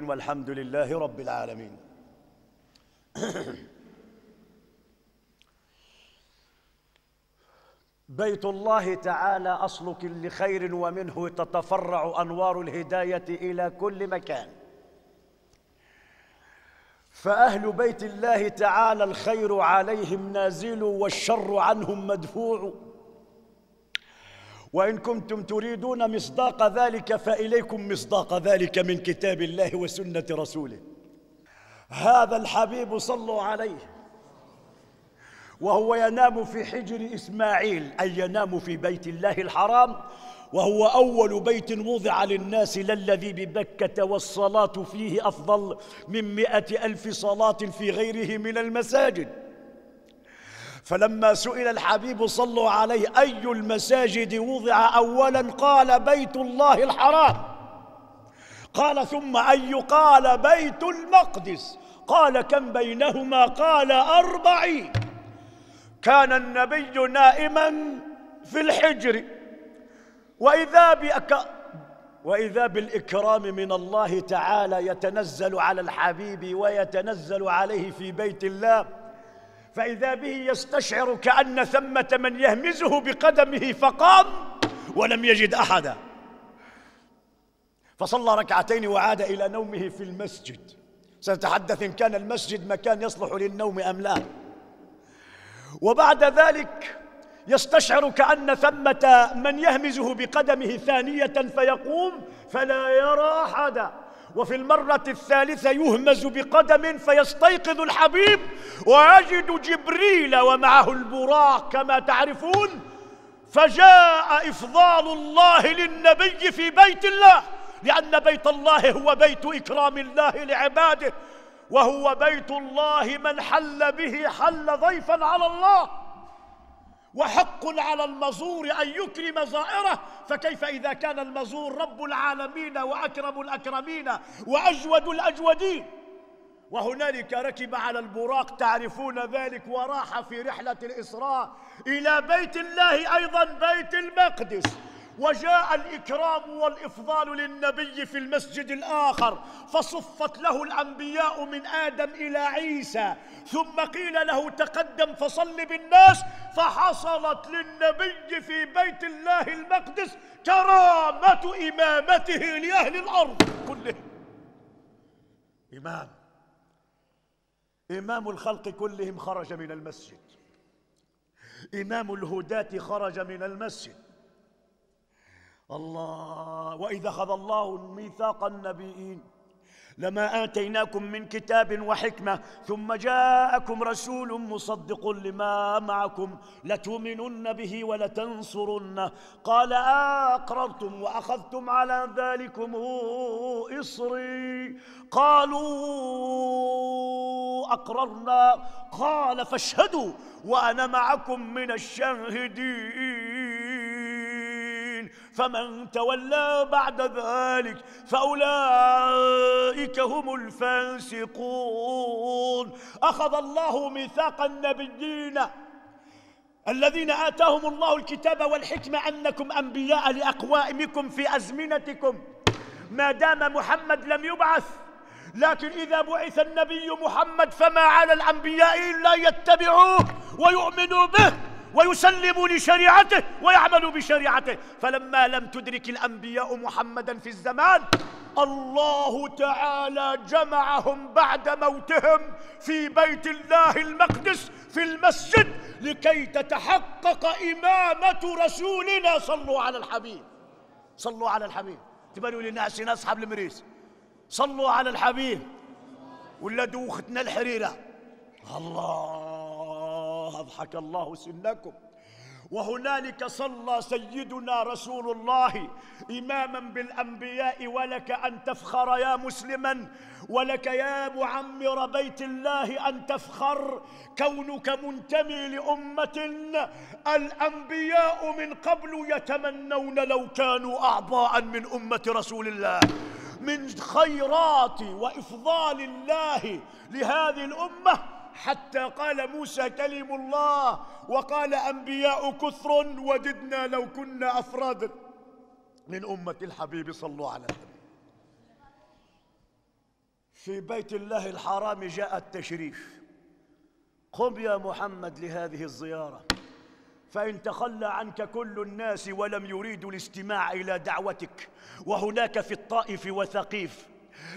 والحمد لله رب العالمين بيت الله تعالى أصلك لخير ومنه تتفرع أنوار الهداية إلى كل مكان فأهل بيت الله تعالى الخير عليهم نازل والشر عنهم مدفوع وإن كنتم تريدون مصداق ذلك فإليكم مصداق ذلك من كتاب الله وسنة رسوله هذا الحبيب صلوا عليه وهو ينام في حجر إسماعيل أي ينام في بيت الله الحرام وهو أول بيت وضع للناس للذي ببكة والصلاة فيه أفضل من مئة ألف صلاة في غيره من المساجد فلما سئل الحبيب صلوا عليه أي المساجد وضع أولا قال بيت الله الحرام قال ثم أي قال بيت المقدس قال كم بينهما قال أربعين كان النبي نائما في الحجر وإذا بأك وإذا بالإكرام من الله تعالى يتنزل على الحبيب ويتنزل عليه في بيت الله فإذا به يستشعر كأن ثمة من يهمزه بقدمه فقام ولم يجد أحدا فصلى ركعتين وعاد إلى نومه في المسجد سنتحدث إن كان المسجد مكان يصلح للنوم أم لا وبعد ذلك يستشعر كأن ثمة من يهمزه بقدمه ثانية فيقوم فلا يرى أحدا وفي المرة الثالثة يهمز بقدم فيستيقظ الحبيب ويجد جبريل ومعه البراق كما تعرفون فجاء إفضال الله للنبي في بيت الله لأن بيت الله هو بيت إكرام الله لعباده وهو بيت الله من حل به حل ضيفا على الله وحق على المزور أن يكرم زائره فكيف إذا كان المزور رب العالمين وأكرم الأكرمين وأجود الأجودين وهنالك ركب على البراق تعرفون ذلك وراح في رحلة الإسراء إلى بيت الله أيضا بيت المقدس وجاء الإكرام والإفضال للنبي في المسجد الآخر فصفت له الأنبياء من آدم إلى عيسى ثم قيل له تقدم فصل بالناس فحصلت للنبي في بيت الله المقدس كرامة إمامته لأهل الأرض كلهم إمام إمام الخلق كلهم خرج من المسجد إمام الهداة خرج من المسجد الله وإذا أخذ الله ميثاق النبيين لما آتيناكم من كتاب وحكمة ثم جاءكم رسول مصدق لما معكم لتؤمنن به ولتنصرنه قال أقررتم وأخذتم على ذلكم إصري قالوا أقررنا قال فاشهدوا وأنا معكم من الشاهدين فمن تولى بعد ذلك فأولئك هم الفاسقون أخذ الله ميثاق النبيين الذين آتاهم الله الكتاب والحكمة أنكم أنبياء لأقوائمكم في أزمنتكم ما دام محمد لم يبعث لكن إذا بعث النبي محمد فما على الأنبياء إلا يتبعوه ويؤمنوا به ويسلم لشريعته ويعمل بشريعته فلما لم تدرك الأنبياء محمدا في الزمان الله تعالى جمعهم بعد موتهم في بيت الله المقدس في المسجد لكي تتحقق إمامة رسولنا صلوا على الحبيب صلوا على الحبيب تبنوا للناس أصحاب المريس صلوا على الحبيب ولا دوختنا الحريرة الله الله أضحك الله سنكم وهنالك صلى سيدنا رسول الله إماما بالأنبياء ولك أن تفخر يا مسلما ولك يا معمر بيت الله أن تفخر كونك منتمي لأمة الأنبياء من قبل يتمنون لو كانوا أعضاء من أمة رسول الله من خيرات وإفضال الله لهذه الأمة حتى قال موسى كلم الله وقال أنبياء كثر وددنا لو كنا أفرادا من أمة الحبيب صلى الله عليه وسلم في بيت الله الحرام جاء التشريف قم يا محمد لهذه الزيارة فإن تخلى عنك كل الناس ولم يريدوا الاستماع إلى دعوتك وهناك في الطائف وثقيف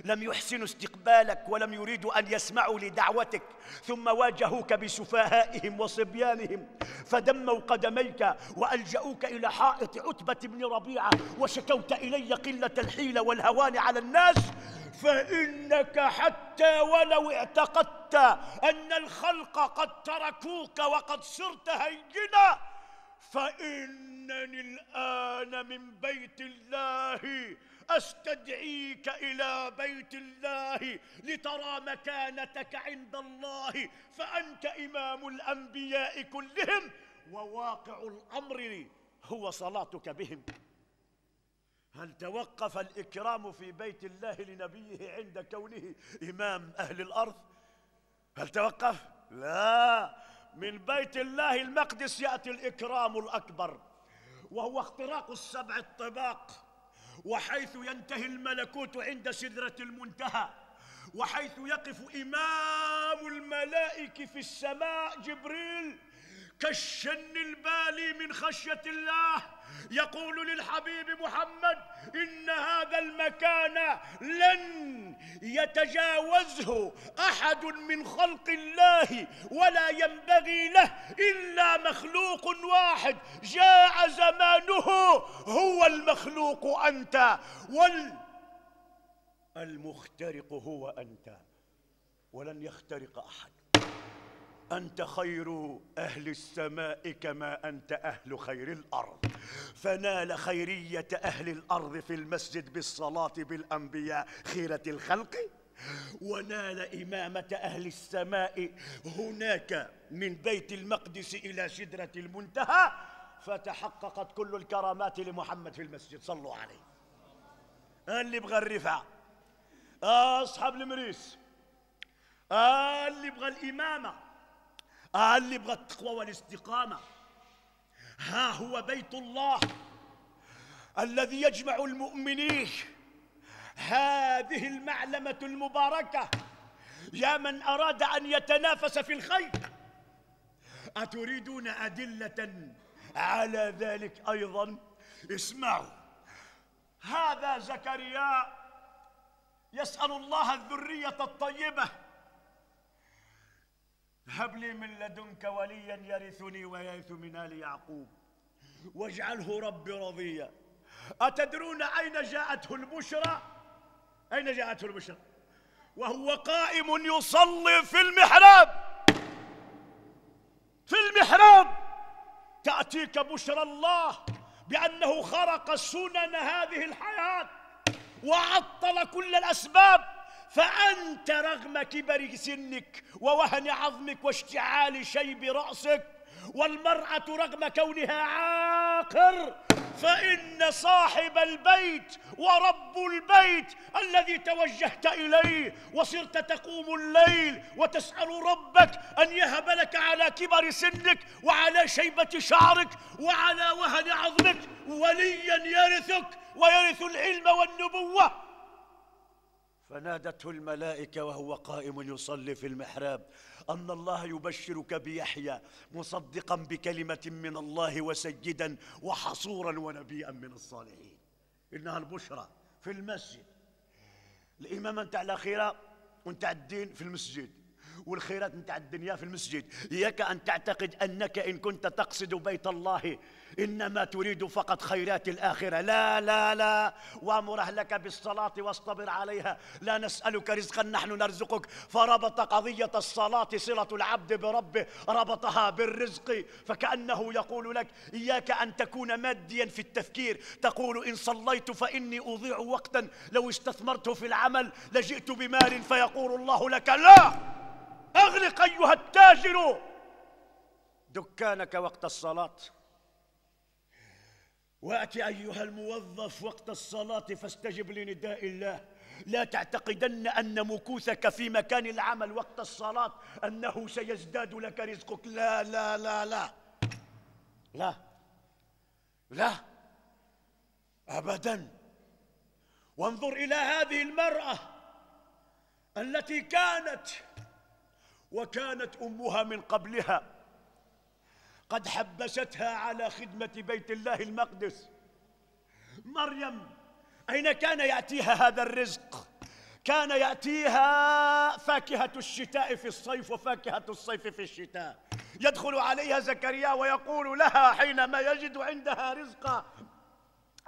لم يحسنوا استقبالك ولم يريدوا أن يسمعوا لدعوتك ثم واجهوك بسفهائهم وصبيانهم فدموا قدميك وألجأوك إلى حائط عتبة بن ربيعة وشكوت إلي قلة الحيلة والهوان على الناس فإنك حتى ولو اعتقدت أن الخلق قد تركوك وقد صرت هينا فإنني الآن من بيت الله أستدعيك إلى بيت الله لترى مكانتك عند الله فأنت إمام الأنبياء كلهم وواقع الأمر هو صلاتك بهم هل توقف الإكرام في بيت الله لنبيه عند كونه إمام أهل الأرض؟ هل توقف؟ لا من بيت الله المقدس يأتي الإكرام الأكبر وهو اختراق السبع الطباق وحيث ينتهي الملكوت عند سدرة المنتهى وحيث يقف إمام الملائك في السماء جبريل كالشن البالي من خشية الله يقول للحبيب محمد إن هذا المكان لن يتجاوزه أحد من خلق الله ولا ينبغي له إلا مخلوق واحد جاء زمانه هو المخلوق أنت والمخترق هو أنت ولن يخترق أحد أنت خير أهل السماء كما أنت أهل خير الأرض فنال خيرية أهل الأرض في المسجد بالصلاة بالأنبياء خيرة الخلق ونال إمامة أهل السماء هناك من بيت المقدس إلى شدرة المنتهى فتحققت كل الكرامات لمحمد في المسجد صلوا عليه اللي بغى الرفعة آه، أصحاب المريس آه، اللي بغى الإمامة قال لي يبغى التقوى والاستقامة ها هو بيت الله الذي يجمع المؤمنين هذه المعلمة المباركة يا من أراد أن يتنافس في الخير أتريدون أدلة على ذلك أيضا اسمعوا هذا زكريا يسأل الله الذرية الطيبة هب لي من لدنك وليا يرثني ويرث من ال يعقوب واجعله ربي رضيا أتدرون أين جاءته البشرى أين جاءته البشرى وهو قائم يصلي في المحراب في المحراب تأتيك بشرى الله بأنه خرق سنن هذه الحياة وعطل كل الأسباب فأنت رغم كبر سنك ووهن عظمك واشتعال شيب رأسك والمرأة رغم كونها عاقر فإن صاحب البيت ورب البيت الذي توجهت إليه وصرت تقوم الليل وتسأل ربك أن يهب لك على كبر سنك وعلى شيبة شعرك وعلى وهن عظمك وليا يرثك ويرث العلم والنبوة فنادته الملائكة وهو قائم يصلي في المحراب أن الله يبشرك بيحيى مصدقا بكلمة من الله وسيدا وحصورا ونبيا من الصالحين إنها البشرى في المسجد الإمام أنت على خيرة وأنت الدين في المسجد والخيرات نتاع الدنيا في المسجد إياك أن تعتقد أنك إن كنت تقصد بيت الله إنما تريد فقط خيرات الآخرة لا لا لا وأمر أهلك بالصلاة واصطبر عليها لا نسألك رزقا نحن نرزقك فربط قضية الصلاة صلة العبد بربه ربطها بالرزق فكأنه يقول لك إياك أن تكون ماديا في التفكير تقول إن صليت فإني أضيع وقتا لو استثمرته في العمل لجئت بمال فيقول الله لك لا أغلق أيها التاجر دكانك وقت الصلاة وأت أيها الموظف وقت الصلاة فاستجب لنداء الله لا تعتقدن أن مكوثك في مكان العمل وقت الصلاة أنه سيزداد لك رزقك لا لا لا لا لا لا أبدا وانظر إلى هذه المرأة التي كانت وكانت امها من قبلها قد حبستها على خدمه بيت الله المقدس مريم اين كان ياتيها هذا الرزق كان ياتيها فاكهه الشتاء في الصيف وفاكهه الصيف في الشتاء يدخل عليها زكريا ويقول لها حينما يجد عندها رزقا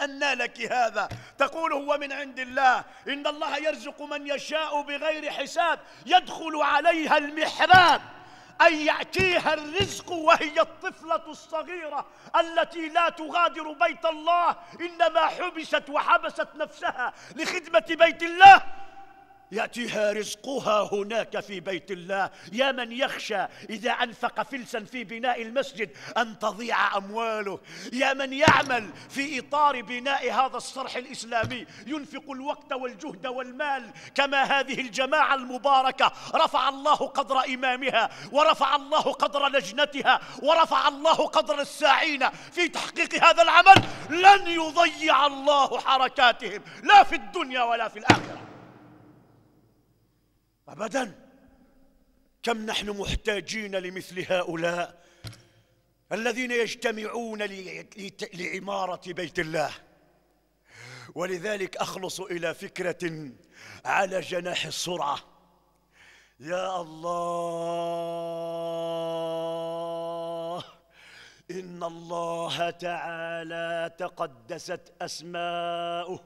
أن لك هذا تقول هو من عند الله إن الله يرزق من يشاء بغير حساب يدخل عليها المحراب أن يأتيها الرزق وهي الطفلة الصغيرة التي لا تغادر بيت الله إنما حبست وحبست نفسها لخدمة بيت الله يأتيها رزقها هناك في بيت الله يا من يخشى إذا أنفق فلسا في بناء المسجد أن تضيع أمواله يا من يعمل في إطار بناء هذا الصرح الإسلامي ينفق الوقت والجهد والمال كما هذه الجماعة المباركة رفع الله قدر إمامها ورفع الله قدر لجنتها ورفع الله قدر الساعين في تحقيق هذا العمل لن يضيع الله حركاتهم لا في الدنيا ولا في الآخرة أبدا كم نحن محتاجين لمثل هؤلاء الذين يجتمعون لعمارة بيت الله ولذلك أخلص إلى فكرة على جناح السرعة يا الله إن الله تعالى تقدست أسماؤه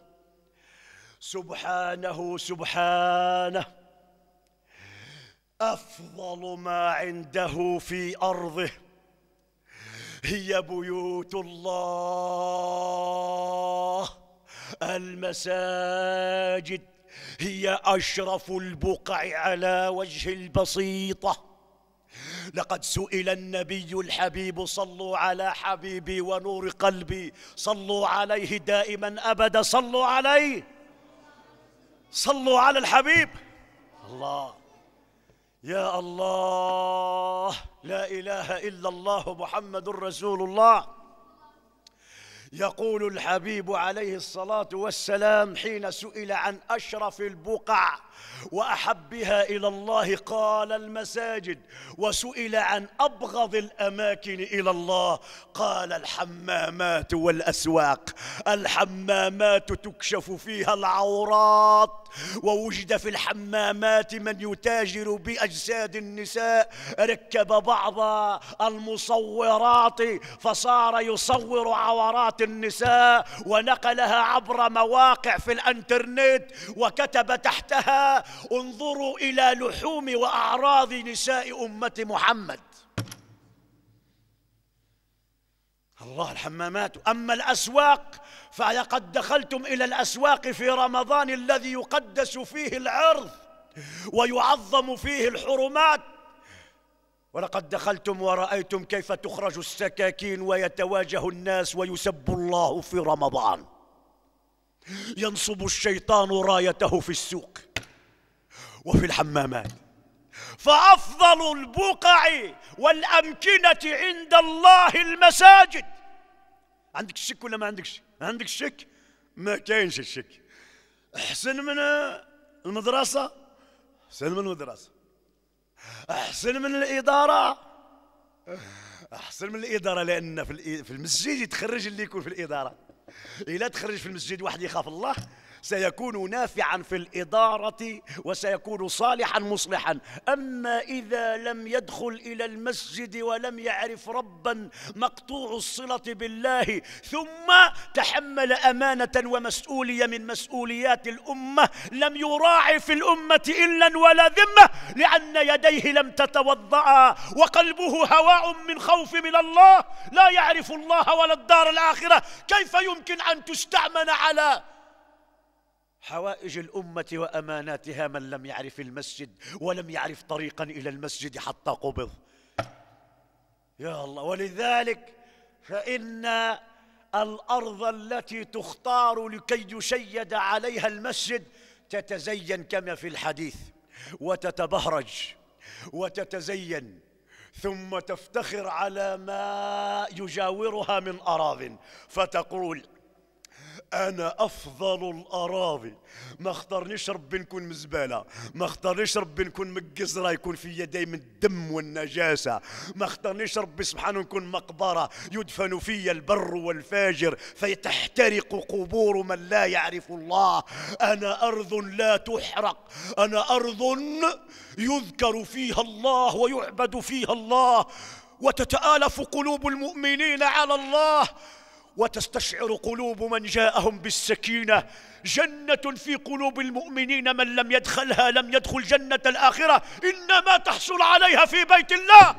سبحانه سبحانه افضل ما عنده في ارضه هي بيوت الله المساجد هي اشرف البقع على وجه البسيطه لقد سئل النبي الحبيب صلوا على حبيبي ونور قلبي صلوا عليه دائما ابدا صلوا عليه صلوا على الحبيب الله يا الله لا اله الا الله محمد رسول الله يقول الحبيب عليه الصلاة والسلام حين سئل عن أشرف البقع وأحبها إلى الله قال المساجد وسئل عن أبغض الأماكن إلى الله قال الحمامات والأسواق الحمامات تكشف فيها العورات ووجد في الحمامات من يتاجر بأجساد النساء ركب بعض المصورات فصار يصور عورات النساء ونقلها عبر مواقع في الانترنت وكتب تحتها انظروا الى لحوم واعراض نساء امه محمد الله الحمامات أما الأسواق فلقد دخلتم إلى الأسواق في رمضان الذي يقدس فيه العرض ويعظم فيه الحرمات ولقد دخلتم ورأيتم كيف تخرج السكاكين ويتواجه الناس ويسب الله في رمضان ينصب الشيطان رايته في السوق وفي الحمامات فأفضل البقع والأمكنة عند الله المساجد عندك شك ولا ما عندكش عندك شك ما كاينش الشك أحسن من المدرسة أحسن من المدرسة احسن من الاداره احسن من الاداره لان في المسجد يتخرج اللي يكون في الاداره الا تخرج في المسجد واحد يخاف الله سيكون نافعا في الإدارة وسيكون صالحا مصلحا أما إذا لم يدخل إلى المسجد ولم يعرف ربا مقطوع الصلة بالله ثم تحمل أمانة ومسؤولية من مسؤوليات الأمة لم يراعي في الأمة إلا ولا ذمة لأن يديه لم تتوضأ وقلبه هواء من خوف من الله لا يعرف الله ولا الدار الآخرة كيف يمكن أن تستعمل على حوائج الأمة وأماناتها من لم يعرف المسجد ولم يعرف طريقا إلى المسجد حتى قبض يا الله ولذلك فإن الأرض التي تختار لكي يشيد عليها المسجد تتزين كما في الحديث وتتبهرج وتتزين ثم تفتخر على ما يجاورها من أراض فتقول انا افضل الاراضي ما اختارنيش ربي نكون مزباله ما اختارنيش ربي نكون مقزره يكون فيا دايما الدم والنجاسه ما اختارنيش ربي سبحانه نكون مقبره يدفن فيا البر والفاجر فيتحترق قبور من لا يعرف الله انا ارض لا تحرق انا ارض يذكر فيها الله ويعبد فيها الله وتتالف قلوب المؤمنين على الله وتستشعر قلوب من جاءهم بالسكينه جنه في قلوب المؤمنين من لم يدخلها لم يدخل جنه الاخره انما تحصل عليها في بيت الله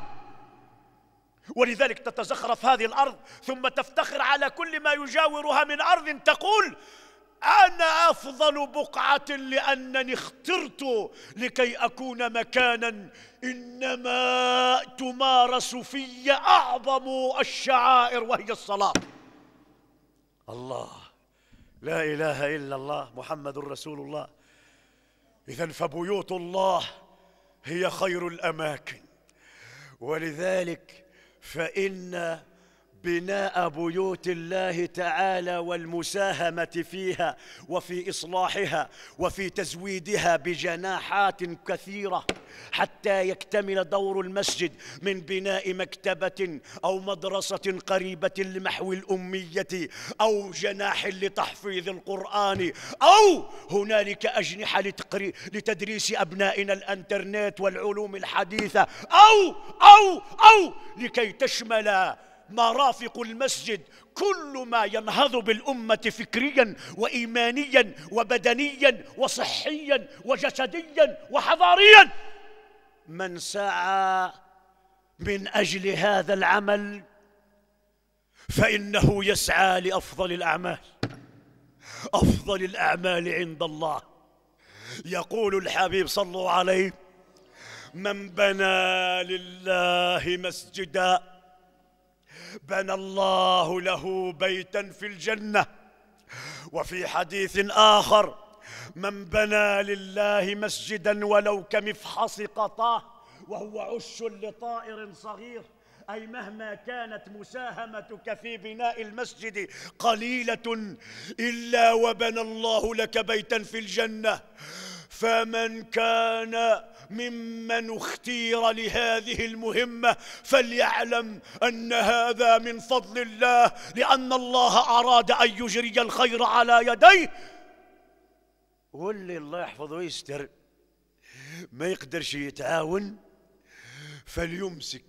ولذلك تتزخرف هذه الارض ثم تفتخر على كل ما يجاورها من ارض تقول أنا أفضل بقعة لأنني اخترت لكي أكون مكانا إنما تمارس في أعظم الشعائر وهي الصلاة الله لا إله إلا الله محمد رسول الله إذا فبيوت الله هي خير الأماكن ولذلك فإن بناء بيوت الله تعالى والمساهمه فيها وفي اصلاحها وفي تزويدها بجناحات كثيره حتى يكتمل دور المسجد من بناء مكتبه او مدرسه قريبه لمحو الاميه او جناح لتحفيظ القران او هنالك اجنحه لتدريس ابنائنا الانترنت والعلوم الحديثه او او او لكي تشمل مرافق المسجد كل ما ينهض بالأمة فكريا وإيمانيا وبدنيا وصحيا وجسديا وحضاريا من سعى من أجل هذا العمل فإنه يسعى لأفضل الأعمال أفضل الأعمال عند الله يقول الحبيب صلوا عليه من بنى لله مسجداً بنى الله له بيتا في الجنة وفي حديث آخر من بنى لله مسجدا ولو كمفحص قطاه وهو عش لطائر صغير أي مهما كانت مساهمتك في بناء المسجد قليلة إلا وبنى الله لك بيتا في الجنة فمن كان ممن اختير لهذه المهمة فليعلم أن هذا من فضل الله لأن الله أراد أن يجري الخير على يديه واللي الله يحفظه ويستر ما يقدرش يتعاون فليمسك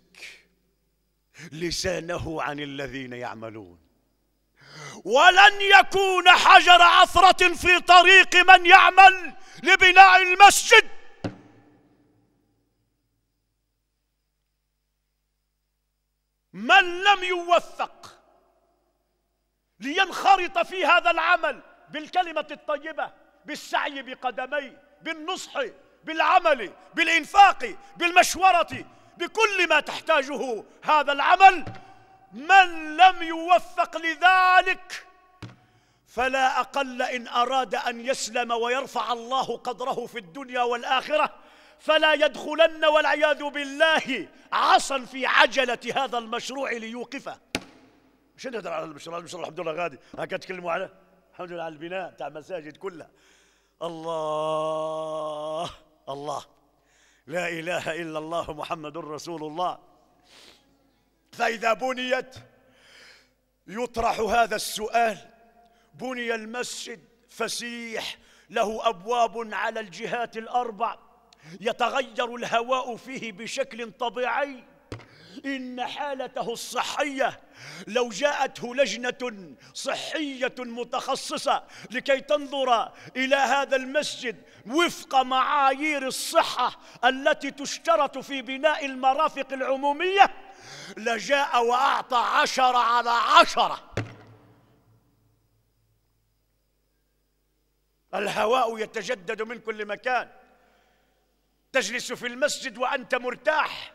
لسانه عن الذين يعملون ولن يكون حجر عثرة في طريق من يعمل لبناء المسجد من لم يوفق لينخرط في هذا العمل بالكلمة الطيبة بالسعي بقدميه بالنصح بالعمل بالإنفاق بالمشورة بكل ما تحتاجه هذا العمل من لم يوفق لذلك فلا اقل ان اراد ان يسلم ويرفع الله قدره في الدنيا والاخره فلا يدخلن والعياذ بالله عصا في عجله هذا المشروع ليوقفه مش نهدر على المشروع المشروع الحمد لله غادي هكا تكلموا على الحمد لله على البناء تاع المساجد كلها الله الله لا اله الا الله محمد رسول الله فإذا بنيت يطرح هذا السؤال بني المسجد فسيح له أبواب على الجهات الأربع يتغير الهواء فيه بشكل طبيعي إن حالته الصحية لو جاءته لجنة صحية متخصصة لكي تنظر إلى هذا المسجد وفق معايير الصحة التي تشترط في بناء المرافق العمومية لجاء وأعطى عشرة على عشرة الهواء يتجدد من كل مكان تجلس في المسجد وأنت مرتاح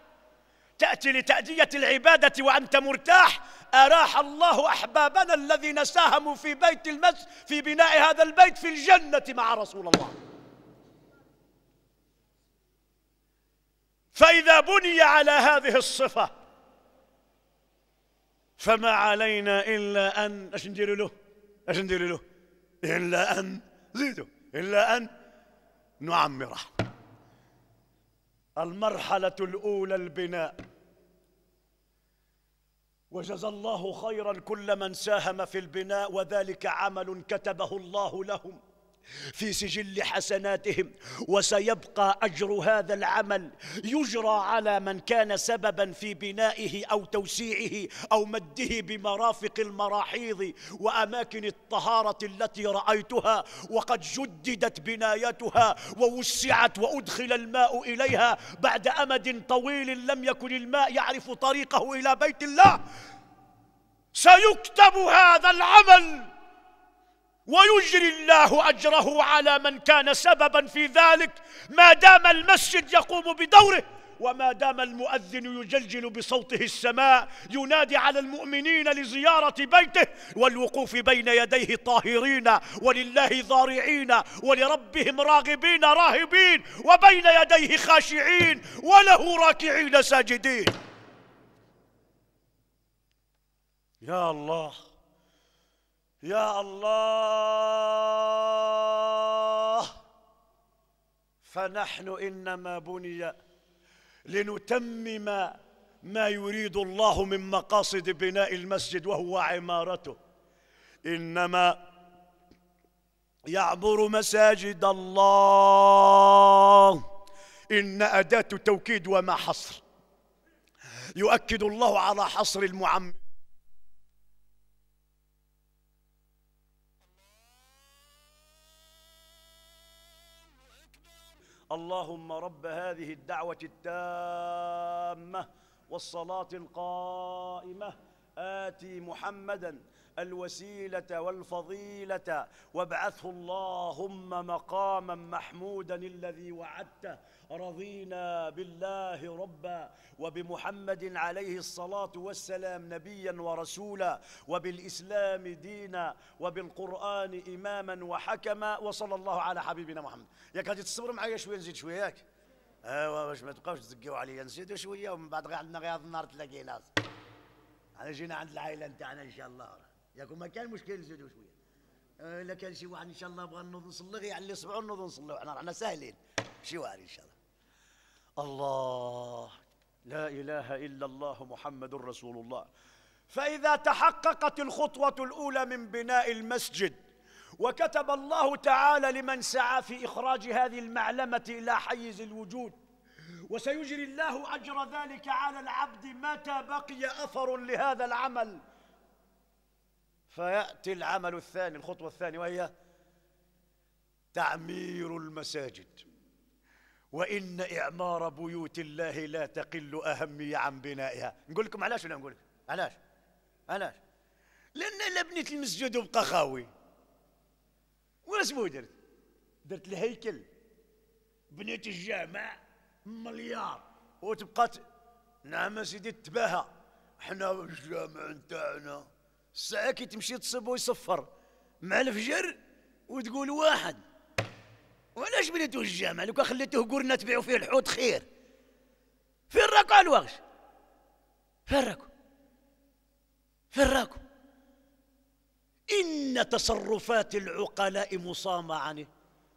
تأتي لتأدية العبادة وأنت مرتاح أراح الله أحبابنا الذين ساهموا في بيت المسجد في بناء هذا البيت في الجنة مع رسول الله فإذا بني على هذه الصفة فما علينا إلا أن اش ندير له اش ندير له إلا أن زيدوا إلا أن نعمره المرحلة الأولى البناء وجزى الله خيرا كل من ساهم في البناء وذلك عمل كتبه الله لهم في سجل حسناتهم وسيبقى اجر هذا العمل يجرى على من كان سببا في بنائه او توسيعه او مده بمرافق المراحيض واماكن الطهاره التي رايتها وقد جددت بنايتها ووسعت وادخل الماء اليها بعد امد طويل لم يكن الماء يعرف طريقه الى بيت الله سيكتب هذا العمل ويجري الله أجره على من كان سببا في ذلك ما دام المسجد يقوم بدوره وما دام المؤذن يجلجل بصوته السماء ينادي على المؤمنين لزيارة بيته والوقوف بين يديه طاهرين ولله ضارعين ولربهم راغبين راهبين وبين يديه خاشعين وله راكعين ساجدين يا الله يا الله فنحن إنما بني لنتمم ما يريد الله من مقاصد بناء المسجد وهو عمارته إنما يعمر مساجد الله إن أداة توكيد وما حصر يؤكد الله على حصر المعمر اللهم رب هذه الدعوه التامه والصلاه القائمه اتي محمدا الوسيلة والفضيلة وابعثه اللهم مقاما محمودا الذي وعدته رضينا بالله ربا وبمحمد عليه الصلاة والسلام نبيا ورسولا وبالإسلام دينا وبالقرآن إماما وحكما وصلى الله على حبيبنا محمد ياك غادي تصبر معايا شوية نزيد شوية ياك ايوا باش ما تبقاوش تزقيو عليا نزيدوا شويه ومن بعد غير عندنا غير النهار تلاقينا على جينا عند العائله نتاعنا ان شاء الله ياكم ما كان مشكل نزيدوا شويه أه، الا كان شي واحد ان شاء الله بغى نوض نصلي غير على الاصبع نوض نصلي احنا رانا ساهلين شي واحد ان شاء الله الله لا اله الا الله محمد رسول الله فاذا تحققت الخطوه الاولى من بناء المسجد وكتب الله تعالى لمن سعى في اخراج هذه المعلمه الى حيز الوجود وسيجري الله اجر ذلك على العبد متى بقي اثر لهذا العمل فيأتي العمل الثاني الخطوة الثانية وهي تعمير المساجد وإن إعمار بيوت الله لا تقل أهمية عن بنائها نقول لكم علاش ولا نقول لكم علاش علاش لأن لا بنيت المسجد وبقى خاوي واسمو درت درت الهيكل بنيت الجامع مليار وتبقى نعم سيدي تباهى احنا الجامع نتاعنا الساعة كي تمشي تصب ويصفر مع الفجر وتقول واحد وعلاش بنيتوه الجامع لو كان خليتوه قرنا تبيعوا فيه الحوت خير فين راكو على الوغش فين راكو فين راكو إن تصرفات العقلاء مصامة عن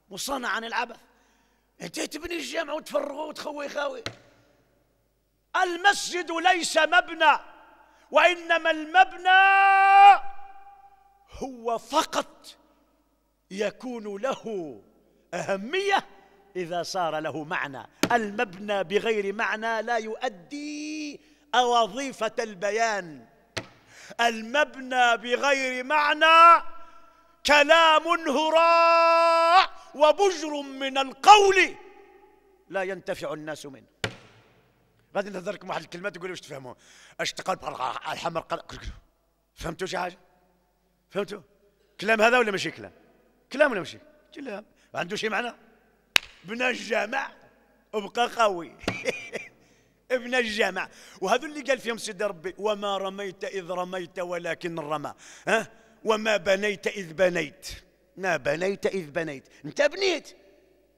مصانعة عن العبث أنت تبني الجامع وتفرغه وتخوي خاوي المسجد ليس مبنى وإنما المبنى هو فقط يكون له أهمية إذا صار له معنى المبنى بغير معنى لا يؤدي وظيفة البيان المبنى بغير معنى كلام هراء وبجر من القول لا ينتفع الناس منه غادي نهضر لكم واحد الكلمه تقولوا واش تفهموا اش تقال الحمر فهمتوا شي حاجه فهمتوا كلام هذا ولا ماشي كلام كلام ولا ماشي كلام عنده شي معنى بنا الجامع وبقى قوي ابن الجامع وهذو اللي قال فيهم سيدي ربي وما رميت اذ رميت ولكن الرمى ها وما بنيت اذ بنيت ما بنيت اذ بنيت انت بنيت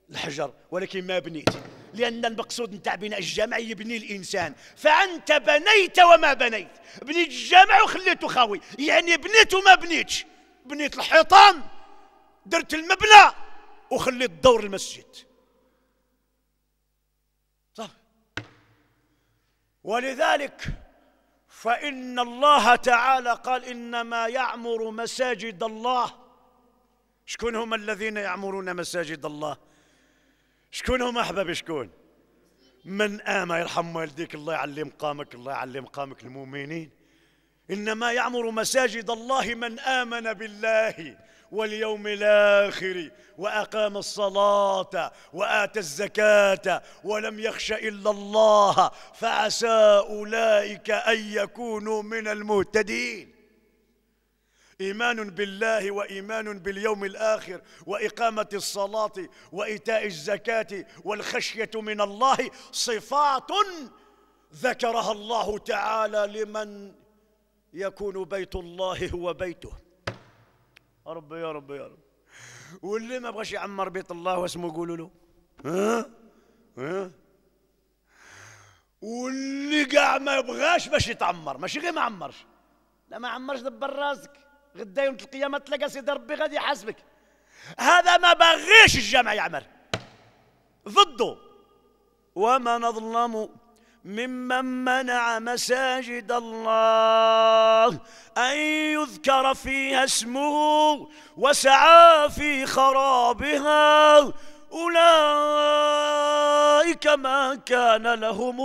الحجر ولكن ما بنيت لأن المقصود نتاع بناء الجامع يبني الإنسان فأنت بنيت وما بنيت بنيت الجامع وخليته خاوي يعني بنيت وما بنيتش بنيت الحيطان درت المبنى وخليت دور المسجد صح ولذلك فإن الله تعالى قال إنما يعمر مساجد الله شكون هم الذين يعمرون مساجد الله شكون شكونهم احبابي شكون من آمى يرحم والديك الله يعلي مقامك الله يعلي مقامك المؤمنين إنما يعمر مساجد الله من آمن بالله واليوم الآخر وأقام الصلاة وآتى الزكاة ولم يخش إلا الله فعسى أولئك أن يكونوا من المهتدين إيمان بالله وإيمان باليوم الآخر وإقامة الصلاة وإيتاء الزكاة والخشية من الله صفات ذكرها الله تعالى لمن يكون بيت الله هو بيته يا رب يا رب يا رب واللي ما بغاش يعمر بيت الله واسمه يقولوا له ها ها واللي كاع ما يبغاش باش يتعمر ماشي غير ما عمرش لا ما عمرش دبر راسك غدا يوم القيامه تلقى سيدي ربي غادي يحاسبك هذا ما باغيش الجامع يعمل ضده ومن اظلم ممن منع مساجد الله أن يذكر فيها اسمه وسعى في خرابها أولئك ما كان لهم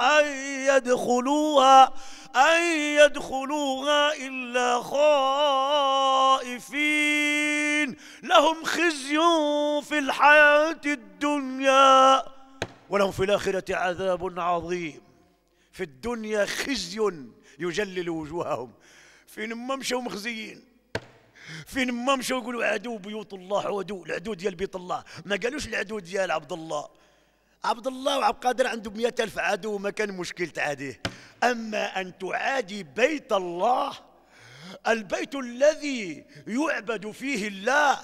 أن يدخلوها أن يدخلوها إلا خائفين لهم خزي في الحياة الدنيا ولهم في الآخرة عذاب عظيم في الدنيا خزي يجلل وجوههم فين ما مشوا مخزيين فين ما مشوا يقولوا عدو بيوت الله عدو العدو ديال بيت الله ما قالوش العدو ديال عبد الله عبد الله وعبد القادر عندهم مئة ألف عدو وما كان مشكل تعاديه أما أن تعادي بيت الله البيت الذي يعبد فيه الله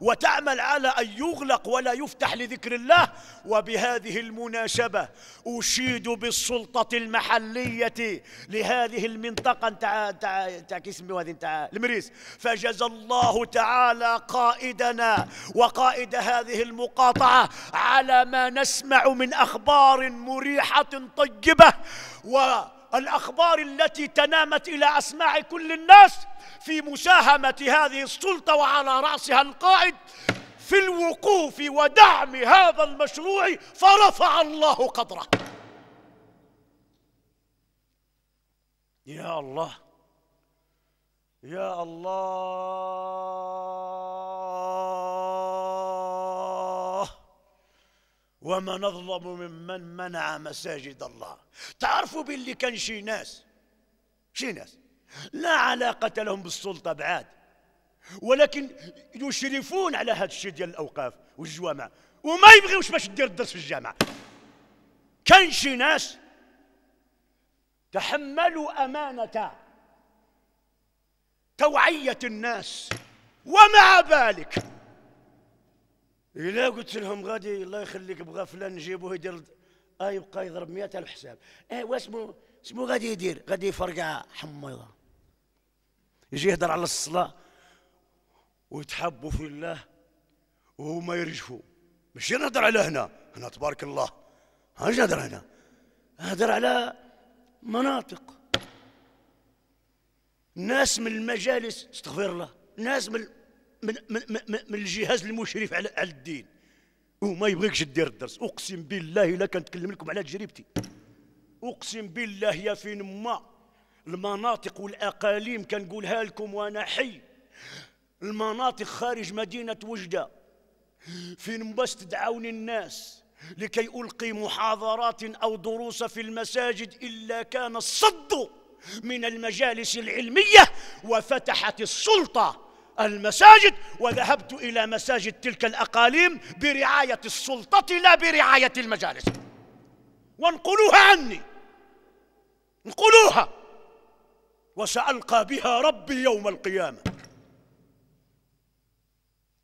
وتعمل على أن يغلق ولا يفتح لذكر الله وبهذه المناسبة أشيد بالسلطة المحلية لهذه المنطقة انت انت اسمي هذه انت المريس فجزى الله تعالى قائدنا وقائد هذه المقاطعة على ما نسمع من أخبار مريحة طيبة و الأخبار التي تنامت إلى أسماع كل الناس في مساهمة هذه السلطة وعلى رأسها القائد في الوقوف ودعم هذا المشروع فرفع الله قدره يا الله يا الله ومن اظلم ممن منع مساجد الله تعرفوا باللي كان شي ناس شي ناس لا علاقة لهم بالسلطة بعاد ولكن يشرفون على هذا الشيء ديال الاوقاف والجوامع وما يبغيوش باش دير الدرس في الجامعه كان شي ناس تحملوا امانه توعيه الناس ومع ذلك إلا قلت لهم غادي الله يخليك بغى فلان نجيبوه يدير اه يبقى يضرب 100 الحساب حساب اه واسمو اسمو غادي يدير غادي يفرقع حميضة يجي يهدر على الصلاة ويتحبوا في الله وهما يرجفوا ماشي نهضر على هنا هنا تبارك الله هاش نهضر هنا نهضر على مناطق ناس من المجالس استغفر الله ناس من من, من, من, من الجهاز المشرف على, الدين وما يبغيكش دير الدرس اقسم بالله الا كنتكلم لكم على تجربتي اقسم بالله يا فين ما المناطق والاقاليم كنقولها لكم وانا حي المناطق خارج مدينه وجده فين ما استدعوني الناس لكي القي محاضرات او دروس في المساجد الا كان الصد من المجالس العلميه وفتحت السلطه المساجد وذهبت إلى مساجد تلك الأقاليم برعاية السلطة لا برعاية المجالس وانقلوها عني انقلوها وسألقى بها ربي يوم القيامة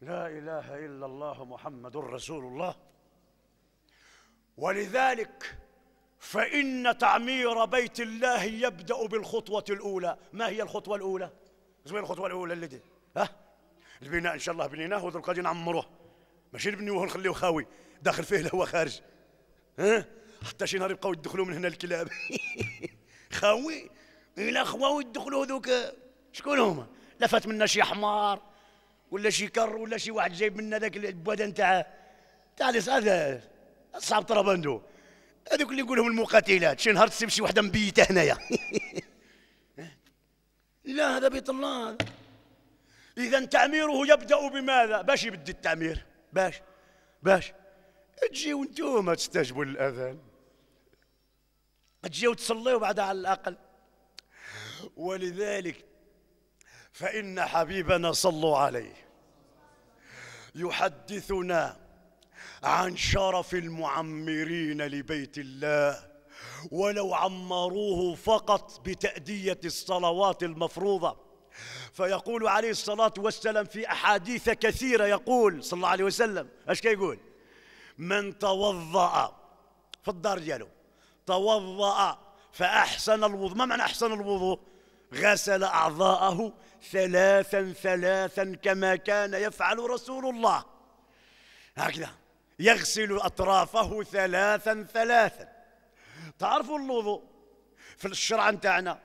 لا إله إلا الله محمد رسول الله ولذلك فإن تعمير بيت الله يبدأ بالخطوة الأولى ما هي الخطوة الأولى؟ هي الخطوة الأولى اللي دي البناء ان شاء الله بنيناه ودرك غادي نعمروه ماشي نبنيوه ونخليوه خاوي داخل فيه الهواء خارج ها حتى شي نهار يبقاو يدخلوا من هنا الكلاب خاوي الى خواو يدخلوا ذوك شكون هما لفت منا شي حمار ولا شي كر ولا شي واحد جايب منا ذاك البواده نتاع تاع هذا صعب طرابندو هذوك اللي يقولهم المقاتلات شي نهار تسيب شي وحده مبيته هنايا لا هذا بيت الله إذا تعميره يبدأ بماذا؟ باش يبدي التعمير باش باش تجي انتوما تستجبوا للأذان تجي وتصلي بعدها على الأقل ولذلك فإن حبيبنا صلوا عليه يحدثنا عن شرف المعمرين لبيت الله ولو عمروه فقط بتأدية الصلوات المفروضة فيقول عليه الصلاة والسلام في أحاديث كثيرة يقول صلى الله عليه وسلم أش كيقول من توضأ في الدار ديالو توضأ فأحسن الوضوء ما معنى أحسن الوضوء غسل أعضاءه ثلاثا ثلاثا كما كان يفعل رسول الله هكذا يغسل أطرافه ثلاثا ثلاثا تعرفوا الوضوء في الشرع نتاعنا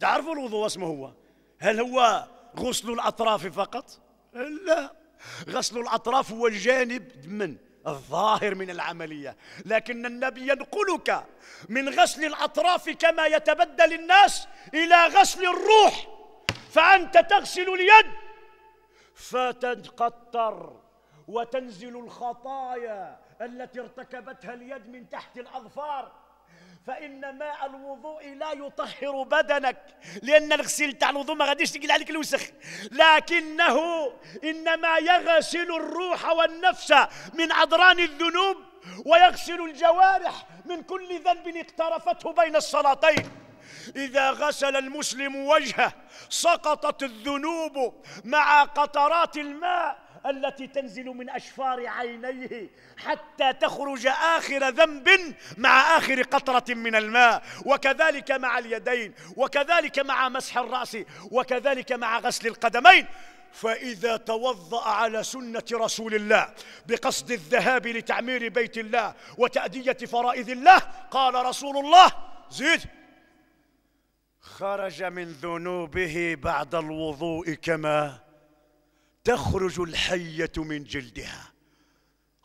تعرفوا الوضوء اسمه هو هل هو غسل الأطراف فقط؟ لا غسل الأطراف هو الجانب من الظاهر من العملية لكن النبي ينقلك من غسل الأطراف كما يتبدل الناس إلى غسل الروح فأنت تغسل اليد فتتقطر وتنزل الخطايا التي ارتكبتها اليد من تحت الأظفار فإن ماء الوضوء لا يطهر بدنك لأن الغسيل تاع الوضوء ما غاديش تقل عليك الوسخ لكنه إنما يغسل الروح والنفس من عدران الذنوب ويغسل الجوارح من كل ذنب اقترفته بين الصلاتين إذا غسل المسلم وجهه سقطت الذنوب مع قطرات الماء التي تنزل من أشفار عينيه حتى تخرج آخر ذنب مع آخر قطرة من الماء وكذلك مع اليدين وكذلك مع مسح الرأس وكذلك مع غسل القدمين فإذا توضأ على سنة رسول الله بقصد الذهاب لتعمير بيت الله وتأدية فرائض الله قال رسول الله زيد خرج من ذنوبه بعد الوضوء كما تخرج الحية من جلدها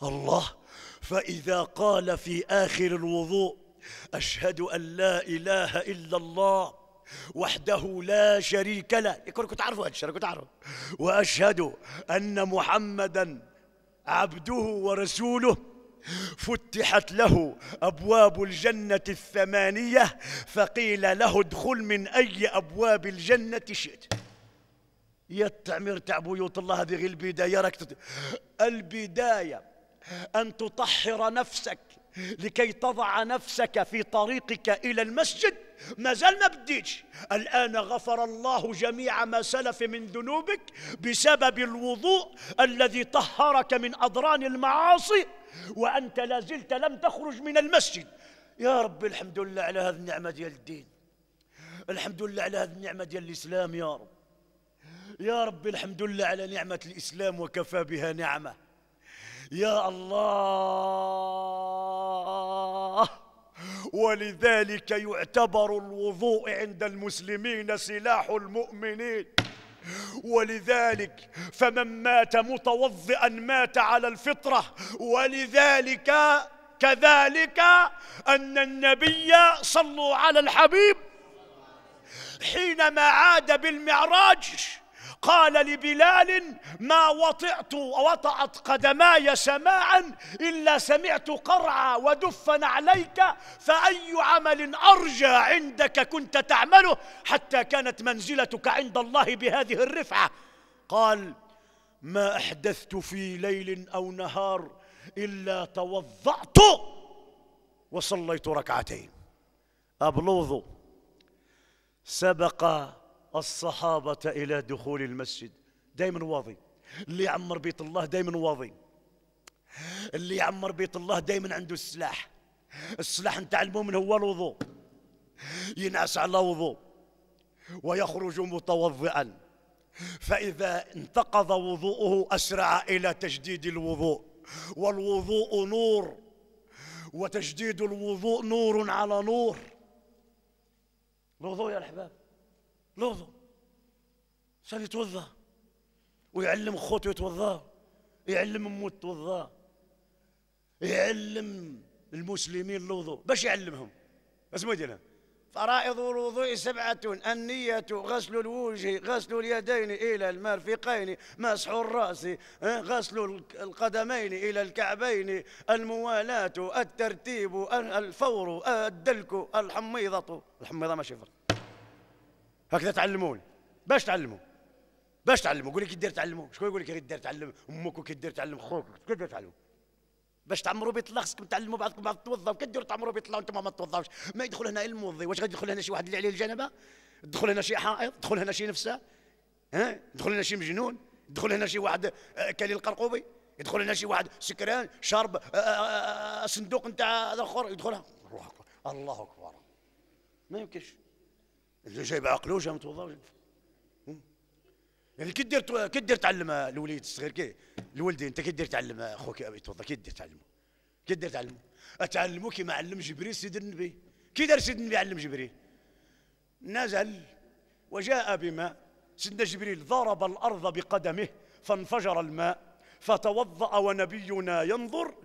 الله فإذا قال في آخر الوضوء أشهد أن لا إله إلا الله وحده لا شريك له يكون كنت عارفه هذا كنت عارفه وأشهد أن محمدا عبده ورسوله فتحت له أبواب الجنة الثمانية فقيل له ادخل من أي أبواب الجنة شئت يا التعمير تاع بيوت الله هذه غير البدايه راك تت... البدايه ان تطهر نفسك لكي تضع نفسك في طريقك الى المسجد ما زال ما بديتش الان غفر الله جميع ما سلف من ذنوبك بسبب الوضوء الذي طهرك من اضران المعاصي وانت لا زلت لم تخرج من المسجد يا رب الحمد لله على هذه النعمه ديال الدين الحمد لله على هذه النعمه ديال الاسلام يا رب يا رب الحمد لله على نعمة الإسلام وكفى بها نعمة يا الله ولذلك يعتبر الوضوء عند المسلمين سلاح المؤمنين ولذلك فمن مات متوضئا مات على الفطرة ولذلك كذلك أن النبي صلوا على الحبيب حينما عاد بالمعراج قال لبلال ما وطئت وطعت قدماي سماعا إلا سمعت قرعا ودفا عليك فأي عمل أرجى عندك كنت تعمله حتى كانت منزلتك عند الله بهذه الرفعة قال ما أحدثت في ليل أو نهار إلا توضعت وصليت ركعتين أبلوظ سبق الصحابة إلى دخول المسجد دايما واضي اللي يعمر بيت الله دايما واضي اللي يعمر بيت الله دايما عنده السلاح السلاح نتاع المؤمن هو الوضوء ينعس على وضوء ويخرج متوضئا فإذا انتقض وضوءه أسرع إلى تجديد الوضوء والوضوء نور وتجديد الوضوء نور على نور الوضوء يا الأحباب لوضو صار يتوضا ويعلم خوته يتوضا يعلم امه يتوضا يعلم المسلمين الوضوء باش يعلمهم اسمه يديرها فرائض الوضوء سبعة النية غسل الوجه غسل اليدين إلى المرفقين مسح الرأس غسل القدمين إلى الكعبين الموالاة الترتيب الفور الدلك الحميضة الحميضة ماشي فرق هكذا تعلمون باش تعلموا باش تعلموا قول لك كي دير تعلموا شكون يقول لك كي دير تعلم امك وكي دير تعلم خوك كي دير تعلم باش تعمروا بيت الله خصكم تعلموا بعضكم بعض كي ديروا تعمروا بيت الله وانتم ما توظفش ما يدخل هنا الموضي واش غادي يدخل هنا شي واحد اللي عليه الجنبه يدخل هنا شي حائط يدخل هنا شي نفسه ها يدخل هنا شي مجنون يدخل هنا شي واحد آه، كالي القرقوبي يدخل هنا شي واحد سكران شارب آه، آه، صندوق نتاع الاخر يدخلها الله اكبر الله اكبر ما يمكنش اللي جايب عقله جا متوضا يعني كي دير كي دير تعلم الوليد الصغير كي الولدي انت كي دير تعلم اخوك يتوضا كي دير تعلمه كي دير تعلمه اتعلمه كيما علم جبريل سيد النبي كي دار سيد النبي علم جبريل نزل وجاء بماء سيدنا جبريل ضرب الارض بقدمه فانفجر الماء فتوضا ونبينا ينظر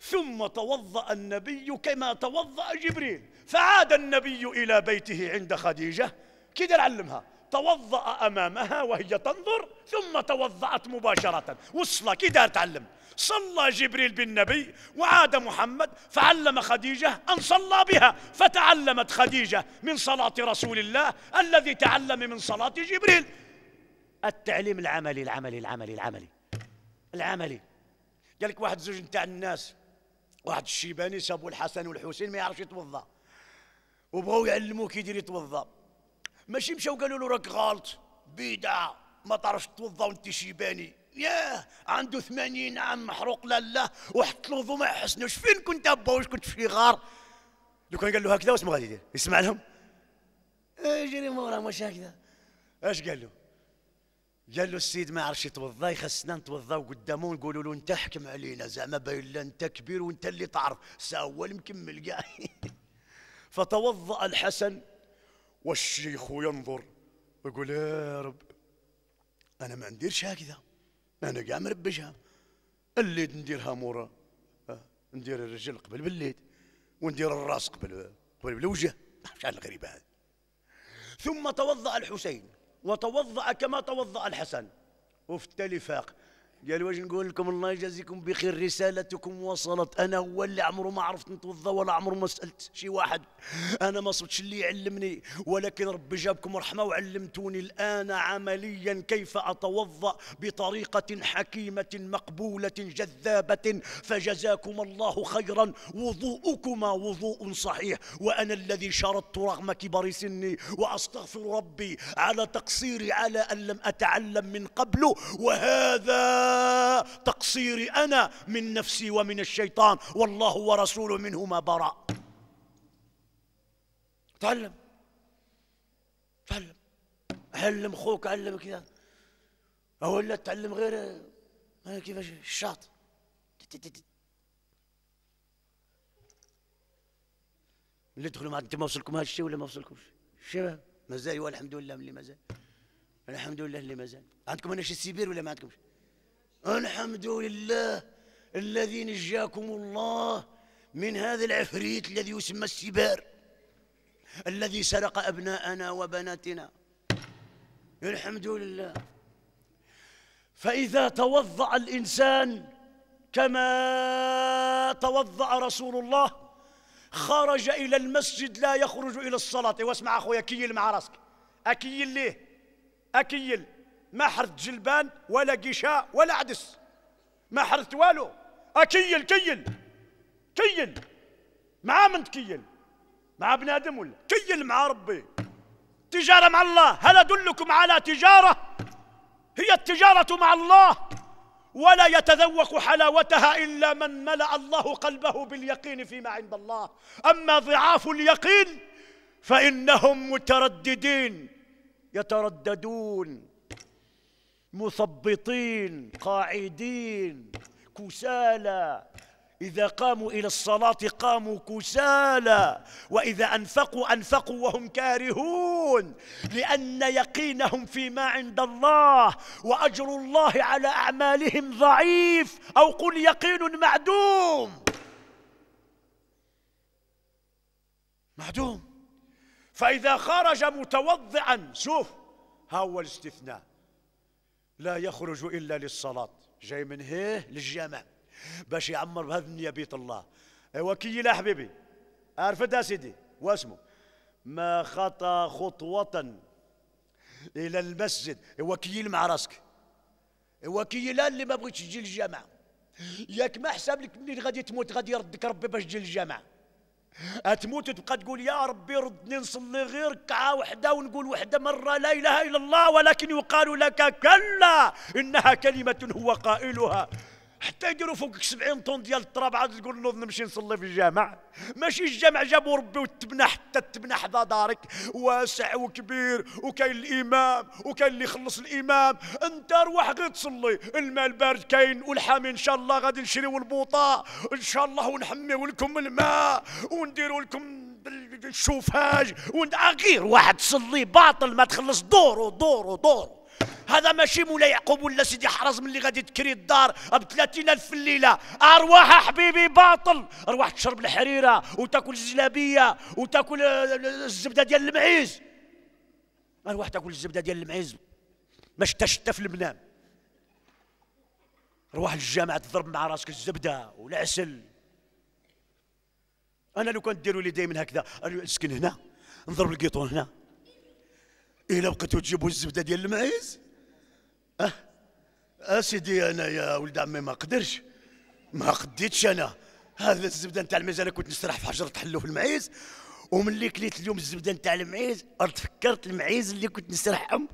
ثم توضا النبي كما توضا جبريل فعاد النبي إلى بيته عند خديجة كده نعلمها توضأ أمامها وهي تنظر ثم توضأت مباشرة وصلة كده تعلم صلى جبريل بالنبي وعاد محمد فعلم خديجة أن صلى بها فتعلمت خديجة من صلاة رسول الله الذي تعلم من صلاة جبريل التعليم العملي العملي العملي العملي العملي قال لك واحد زوج نتاع الناس واحد الشيباني سابوا الحسن والحسين ما يعرفش يتوضأ وبغاو يعلموه كي يدير يتوضا ماشي مشاو قالوا له راك غلط بدعه ما تعرفش توضا وانت شيباني ياه عنده 80 عام محروق لا وحط له ضو ما يحسنوش فين كنت ابا واش كنت في غار لو كان قال له هكذا واش ما غادي يدير يسمع لهم اجري إيه، مورا مش هكذا اش قال له قال له السيد ما عرفش يتوضا يخصنا نتوضاو قدامه ونقولوا له انت حكم علينا زعما باين انت كبير وانت اللي تعرف سا هو مكمل كاع فتوضأ الحسن والشيخ ينظر ويقول يا رب أنا ما نديرش هكذا أنا قاع مربشها الليد نديرها مورا ندير الرجل قبل بالليد وندير الراس قبل قبل بالوجه شحال الغريبة هذه ثم توضأ الحسين وتوضأ كما توضأ الحسن وفي التالي فاق قال واش نقول لكم الله يجازيكم بخير رسالتكم وصلت انا هو اللي عمره ما عرفت نتوضا ولا عمره ما سالت شي واحد انا ما صرتش اللي يعلمني ولكن ربي جابكم رحمه وعلمتوني الان عمليا كيف اتوضا بطريقه حكيمه مقبوله جذابه فجزاكم الله خيرا وضوءكما وضوء صحيح وانا الذي شردت رغم كبر سني واستغفر ربي على تقصيري على ان لم اتعلم من قبل وهذا تقصيري أنا من نفسي ومن الشيطان والله ورسوله منهما براء تعلم تعلم علم أخوك علم كذا أو لا تعلم غير كيفاش الشاط اللي تدخلوا مع ما وصلكم هذا الشيء ولا ما وصلكمش الشباب مازال والحمد لله اللي مازال الحمد لله اللي مازال عندكم انا شي سيبير ولا ما عندكمش الحمد لله الذي نجاكم الله من هذا العفريت الذي يسمى السبار الذي سرق أبناءنا وبناتنا الحمد لله فإذا توضأ الإنسان كما توضأ رسول الله خرج إلى المسجد لا يخرج إلى الصلاة واسمع أخويا كيل مع راسك أكيل ليه أكيل ما حرت جلبان ولا قشاء ولا عدس ما حرت والو اكيل آه، كيل كيل مع من تكيل مع بنادم ولا كيل مع ربي تجارة مع الله هل أدلكم على تجارة هي التجارة مع الله ولا يتذوق حلاوتها إلا من ملأ الله قلبه باليقين فيما عند الله أما ضعاف اليقين فإنهم مترددين يترددون مثبطين قاعدين كسالى إذا قاموا إلى الصلاة قاموا كسالى وإذا أنفقوا أنفقوا وهم كارهون لأن يقينهم فيما عند الله وأجر الله على أعمالهم ضعيف أو قل يقين معدوم معدوم فإذا خرج متوضعا شوف ها هو الاستثناء لا يخرج إلا للصلاة جاي من هيه للجامع باش يعمر بهذا النية بيت الله ايوا كيلا حبيبي ارفد يا سيدي واسمه ما خطى خطوة إلى المسجد ايوا مع راسك ايوا اللي ما بغيتش تجي للجامع ياك ما حساب لك منين غادي تموت غادي يردك ربي باش تجي للجامع أتموت تبقى تقول يا ربي ردني نصلي غير ركعة وحدة ونقول وحدة مرة لا إله إلا الله ولكن يقال لك كلا إنها كلمة هو قائلها حتى يديروا فوقك 70 طن ديال التراب عاد تقول نوض نمشي نصلي في الجامع ماشي الجامع جابوا ربي وتبنى حتى تبنى حدا دارك واسع وكبير وكاين الامام وكاين اللي يخلص الامام انت روح غير تصلي الماء البارد كاين والحامي ان شاء الله غادي نشريو البوطه ان شاء الله ونحميو لكم الماء ونديروا لكم الشوفاج غير واحد صلي باطل ما تخلص دورو دورو دورو هذا ماشي مولا يعقوب ولا سيدي من اللي غادي تكري الدار ب 30000 في الليله ارواح حبيبي باطل ارواح تشرب الحريره وتاكل الزلابيه وتاكل آه، آه، الزبده ديال المعيز ارواح تاكل الزبده ديال المعيز ما شتاش في المنام روح الجامعة تضرب مع راسك الزبده والعسل انا لو كان ديروا لي دائما هكذا اسكن هنا نضرب القيطون هنا إلا بقيتو تجيبوا الزبدة ديال المعيز أه أسيدي أنا يا ولد عمي ما قدرش ما قديتش أنا هذا الزبدة نتاع المعيز أنا كنت نسرح في حجرة حلو في المعيز وملي كليت اليوم الزبدة نتاع المعيز تفكرت المعيز اللي كنت نسرحهم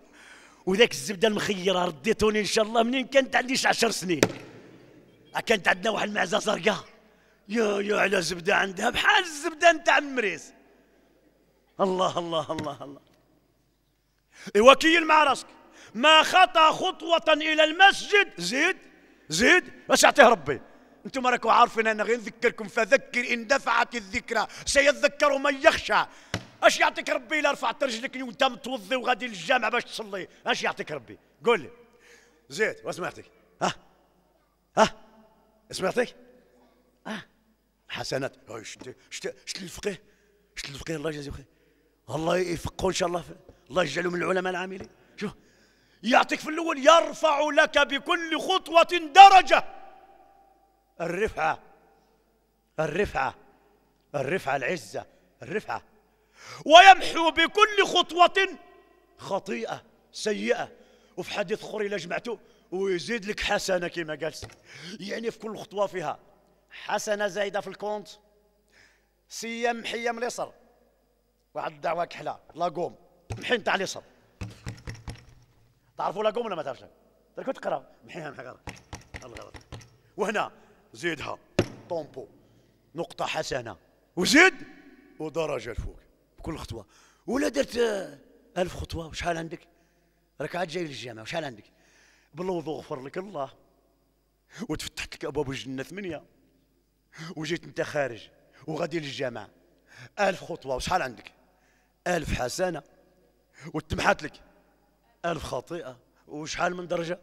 وذاك الزبدة المخيرة رديتوني إن شاء الله منين كانت عندي شي 10 سنين كانت عندنا واحد المعزة زرقاء يا يا على زبدة عندها بحال الزبدة نتاع المريز الله الله الله الله وكيل راسك ما خطا خطوة إلى المسجد زيد زيد بس يعطيه ربي انتم راكم عارفين انا غير نذكركم فذكر ان دفعت الذكرى سيذكر من يخشى اش يعطيك ربي الا رفعت رجلك وانت متوضي وغادي للجامع باش تصلي اش يعطيك ربي قول لي زيد واسمعتك ها ها اسمع ها آه. حسنات شت شت الفقيه شت الفقيه الله يجازيه خير الله يفقه ان شاء الله في الله يجعله من العلماء العاملين شوف يعطيك في الأول يرفع لك بكل خطوة درجة الرفعة الرفعة الرفعة العزة الرفعة ويمحو بكل خطوة خطيئة سيئة وفي حديث أخر إلا جمعته ويزيد لك حسنة كما قال يعني في كل خطوة فيها حسنة زايدة في الكونت سيام حيام اليسر واحد الدعوة كحلة لاقوم محين تاع اليسر تعرفوا لا قوم ولا ما تعرفش درك تقرا محيها محي غلط الغلط وهنا زيدها طومبو نقطة حسنة وزيد ودرجة لفوق بكل خطوة ولا درت ألف خطوة وشحال عندك راك عاد جاي للجامعة وشحال عندك بالوضوء غفر لك الله وتفتحت لك أبواب الجنة ثمانية وجيت أنت خارج وغادي للجامعة ألف خطوة وشحال عندك ألف حسنة وتمحات لك ألف خطيئة وشحال من درجة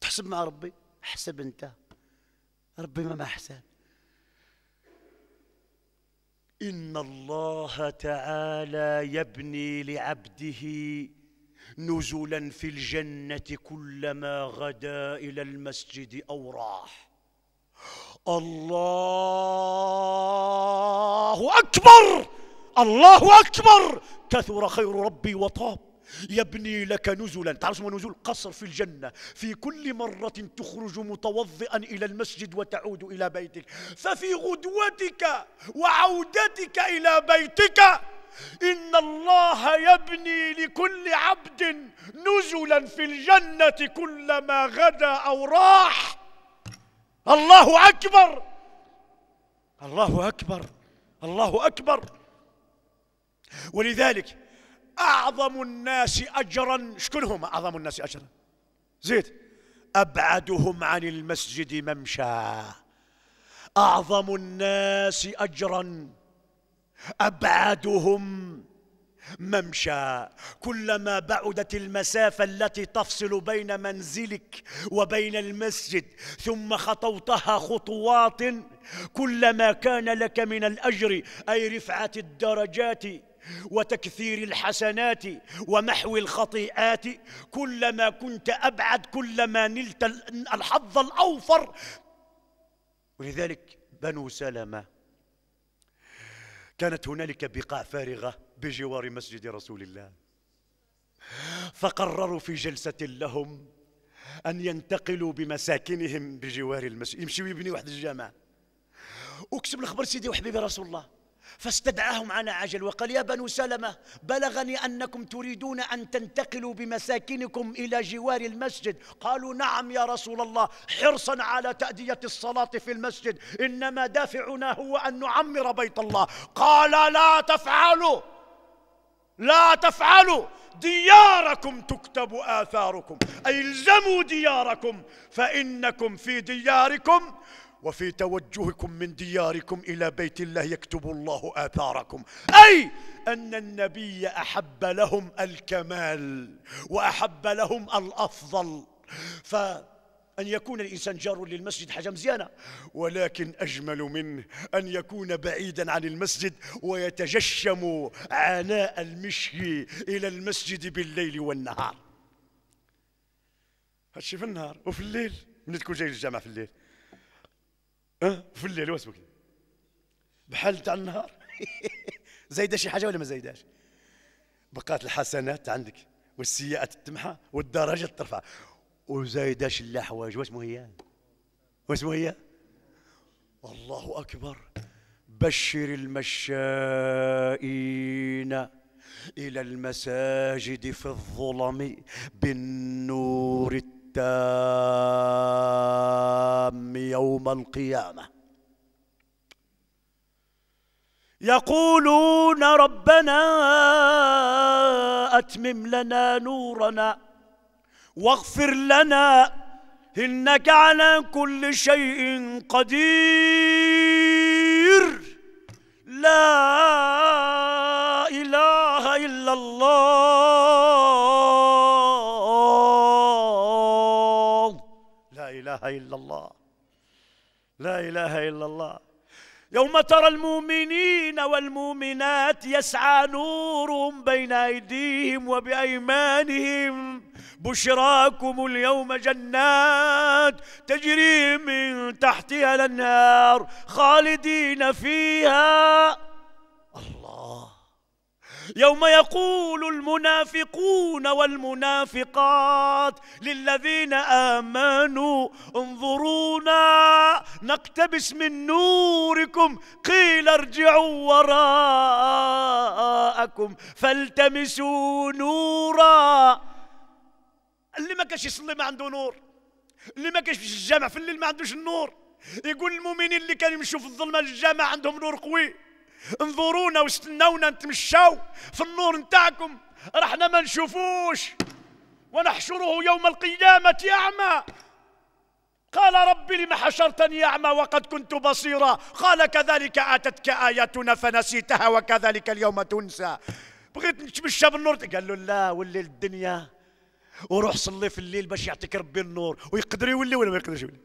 تحسب مع ربي حسب أنت ربي ما ما حساب إن الله تعالى يبني لعبده نزلا في الجنة كلما غدا إلى المسجد أو راح الله أكبر الله أكبر كثر خير ربي وطاب يبني لك نزلا تعرف ما نزول قصر في الجنة في كل مرة تخرج متوضئا إلى المسجد وتعود إلى بيتك ففي غدوتك وعودتك إلى بيتك إن الله يبني لكل عبد نزلا في الجنة كلما غدا أو راح الله أكبر الله أكبر الله أكبر ولذلك أعظم الناس أجرا شكون هم أعظم الناس أجرا زيد أبعدهم عن المسجد ممشى أعظم الناس أجرا أبعدهم ممشى كلما بعدت المسافة التي تفصل بين منزلك وبين المسجد ثم خطوتها خطوات كلما كان لك من الأجر أي رفعة الدرجات وتكثير الحسنات ومحو الخطيئات كلما كنت ابعد كلما نلت الحظ الاوفر ولذلك بنو سلمه كانت هنالك بقاع فارغه بجوار مسجد رسول الله فقرروا في جلسه لهم ان ينتقلوا بمساكنهم بجوار المسجد يمشي ويبني واحد الجامع اقسم الخبر سيدي وحبيبي رسول الله فاستدعاهم على عجل وقال يا بنو سلمة بلغني أنكم تريدون أن تنتقلوا بمساكنكم إلى جوار المسجد قالوا نعم يا رسول الله حرصا على تأدية الصلاة في المسجد إنما دافعنا هو أن نعمر بيت الله قال لا تفعلوا لا تفعلوا دياركم تكتب آثاركم أي الزموا دياركم فإنكم في دياركم وفي توجهكم من دياركم إلى بيت الله يكتب الله آثاركم أي أن النبي أحب لهم الكمال وأحب لهم الأفضل ف أن يكون الإنسان جار للمسجد حاجة مزيانة ولكن أجمل منه أن يكون بعيدا عن المسجد ويتجشم عناء المشي إلى المسجد بالليل والنهار هادشي في النهار وفي الليل من تكون جاي للجامع في الليل في الليل واش بكري بحال تاع النهار زايده شي حاجه ولا ما زايداش بقات الحسنات عندك والسيئات تمحى والدرجات ترفع وزايداش لا حوايج واسمه هي واش هي الله اكبر بشر المشائين الى المساجد في الظلم بالنور التام التام يوم القيامه يقولون ربنا اتمم لنا نورنا واغفر لنا انك على كل شيء قدير لا اله الا الله لا اله الا الله لا إله إلا الله يوم ترى المؤمنين والمؤمنات يسعى نورهم بين أيديهم وبأيمانهم بشراكم اليوم جنات تجري من تحتها الأنهار خالدين فيها الله يوم يقول المنافقون والمنافقات للذين آمنوا انظرونا نقتبس من نوركم قيل ارجعوا وراءكم فالتمسوا نورا اللي ما كاش يصلي ما عنده نور اللي ما كاش في الجامع في الليل ما عندوش النور يقول المؤمنين اللي كانوا يمشوا في الظلمه الجامع عندهم نور قوي انظرونا واستناونا نتمشاو في النور نتاعكم رحنا ما نشوفوش ونحشره يوم القيامة أعمى قال ربي لم حشرتني أعمى وقد كنت بصيرا قال كذلك آتتك آياتنا فنسيتها وكذلك اليوم تنسى بغيت نتمشى بالنور قال له لا ولي الدنيا وروح صلي في الليل باش يعطيك ربي النور ويقدر يولي ولا ما يقدرش يولي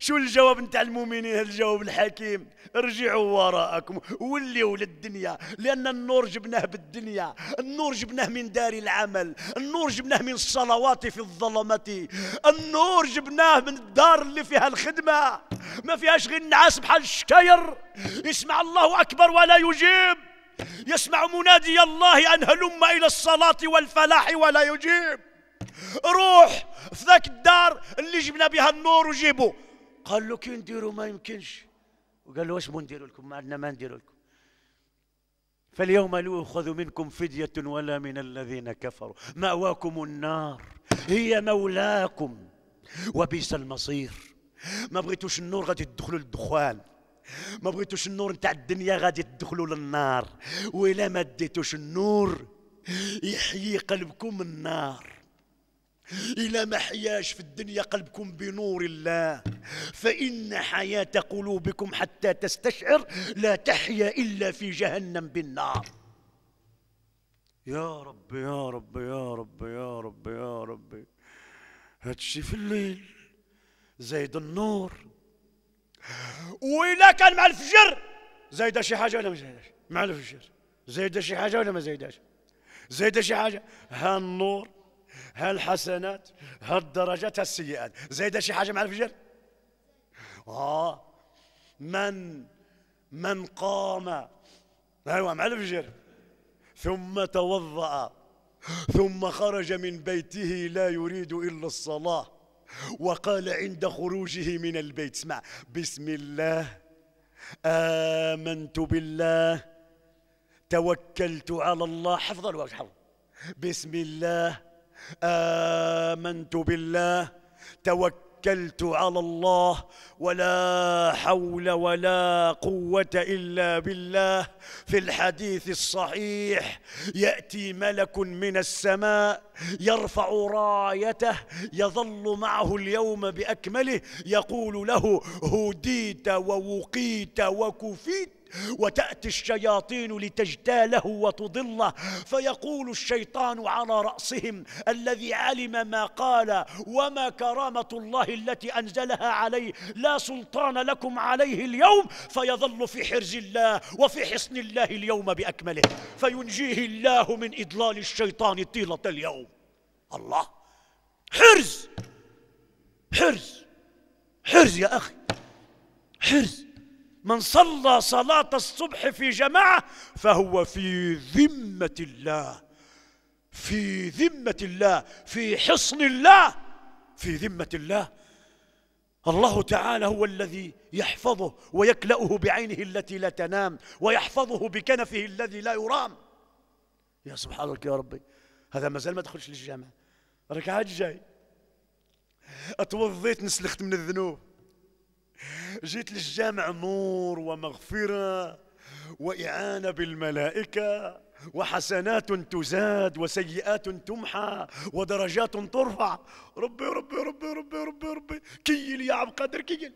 شو الجواب نتاع المؤمنين هذا الجواب الحكيم ارجعوا وراءكم وليوا للدنيا لان النور جبناه بالدنيا النور جبناه من دار العمل النور جبناه من الصلوات في الظلمات النور جبناه من الدار اللي فيها الخدمه ما فيهاش غير النعاس بحال الشكاير يسمع الله اكبر ولا يجيب يسمع منادي الله ان هلم الى الصلاه والفلاح ولا يجيب روح في ذاك الدار اللي جبنا بها النور وجيبه قال له كي نديروا ما يمكنش وقال له واش بنديروا لكم ما عندنا ما نديروا لكم فاليوم لا يؤخذ منكم فدية ولا من الذين كفروا مأواكم النار هي مولاكم وبئس المصير ما بغيتوش النور غادي تدخلوا للدخان ما بغيتوش النور نتاع الدنيا غادي تدخلوا للنار وإلا ما ديتوش النور يحيي قلبكم النار إلى محياش في الدنيا قلبكم بنور الله فإن حياة قلوبكم حتى تستشعر لا تحيا إلا في جهنم بالنار يا رب يا رب يا رب يا رب يا رب هاتشي في الليل زايد النور وإلا كان مع الفجر زايدة شي حاجة ولا ما زايداش مع الفجر زايدة شي حاجة ولا ما زايداش زايدة شي حاجة ها النور هالحسنات هالدرجات هالسيئات زيد شي حاجة مع الفجر آه من من قام أيوة مع الفجر ثم توضأ ثم خرج من بيته لا يريد إلا الصلاة وقال عند خروجه من البيت اسمع بسم الله آمنت بالله توكلت على الله حفظ الوقت حفظ بسم الله آمنت بالله توكلت على الله ولا حول ولا قوة إلا بالله في الحديث الصحيح يأتي ملك من السماء يرفع رايته يظل معه اليوم بأكمله يقول له هديت ووقيت وكفيت وتأتي الشياطين لتجتاله وتضله فيقول الشيطان على رأسهم الذي علم ما قال وما كرامة الله التي أنزلها عليه لا سلطان لكم عليه اليوم فيظل في حرز الله وفي حصن الله اليوم بأكمله فينجيه الله من إضلال الشيطان طيلة اليوم الله حرز حرز حرز يا أخي حرز من صلى صلاة الصبح في جماعة فهو في ذمة الله في ذمة الله في حصن الله في ذمة الله الله تعالى هو الذي يحفظه ويكلأه بعينه التي لا تنام ويحفظه بكنفه الذي لا يرام يا سبحانك يا ربي هذا مازال ما دخلش للجامع ركعات جاي اتوضيت نسلخت من الذنوب جئت للجامع نور ومغفرة وإعانة بالملائكة وحسنات تزاد وسيئات تمحى ودرجات ترفع ربي ربي ربي ربي ربي ربي كيل يا عبد القادر كيل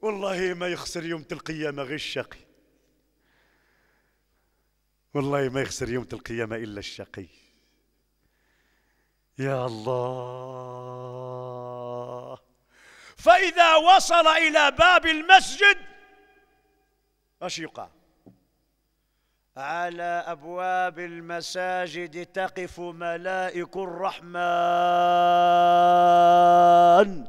والله ما يخسر يوم القيامة غير الشقي والله ما يخسر يوم القيامة إلا الشقي يا الله فإذا وصل إلى باب المسجد أشقى على أبواب المساجد تقف ملائك الرحمن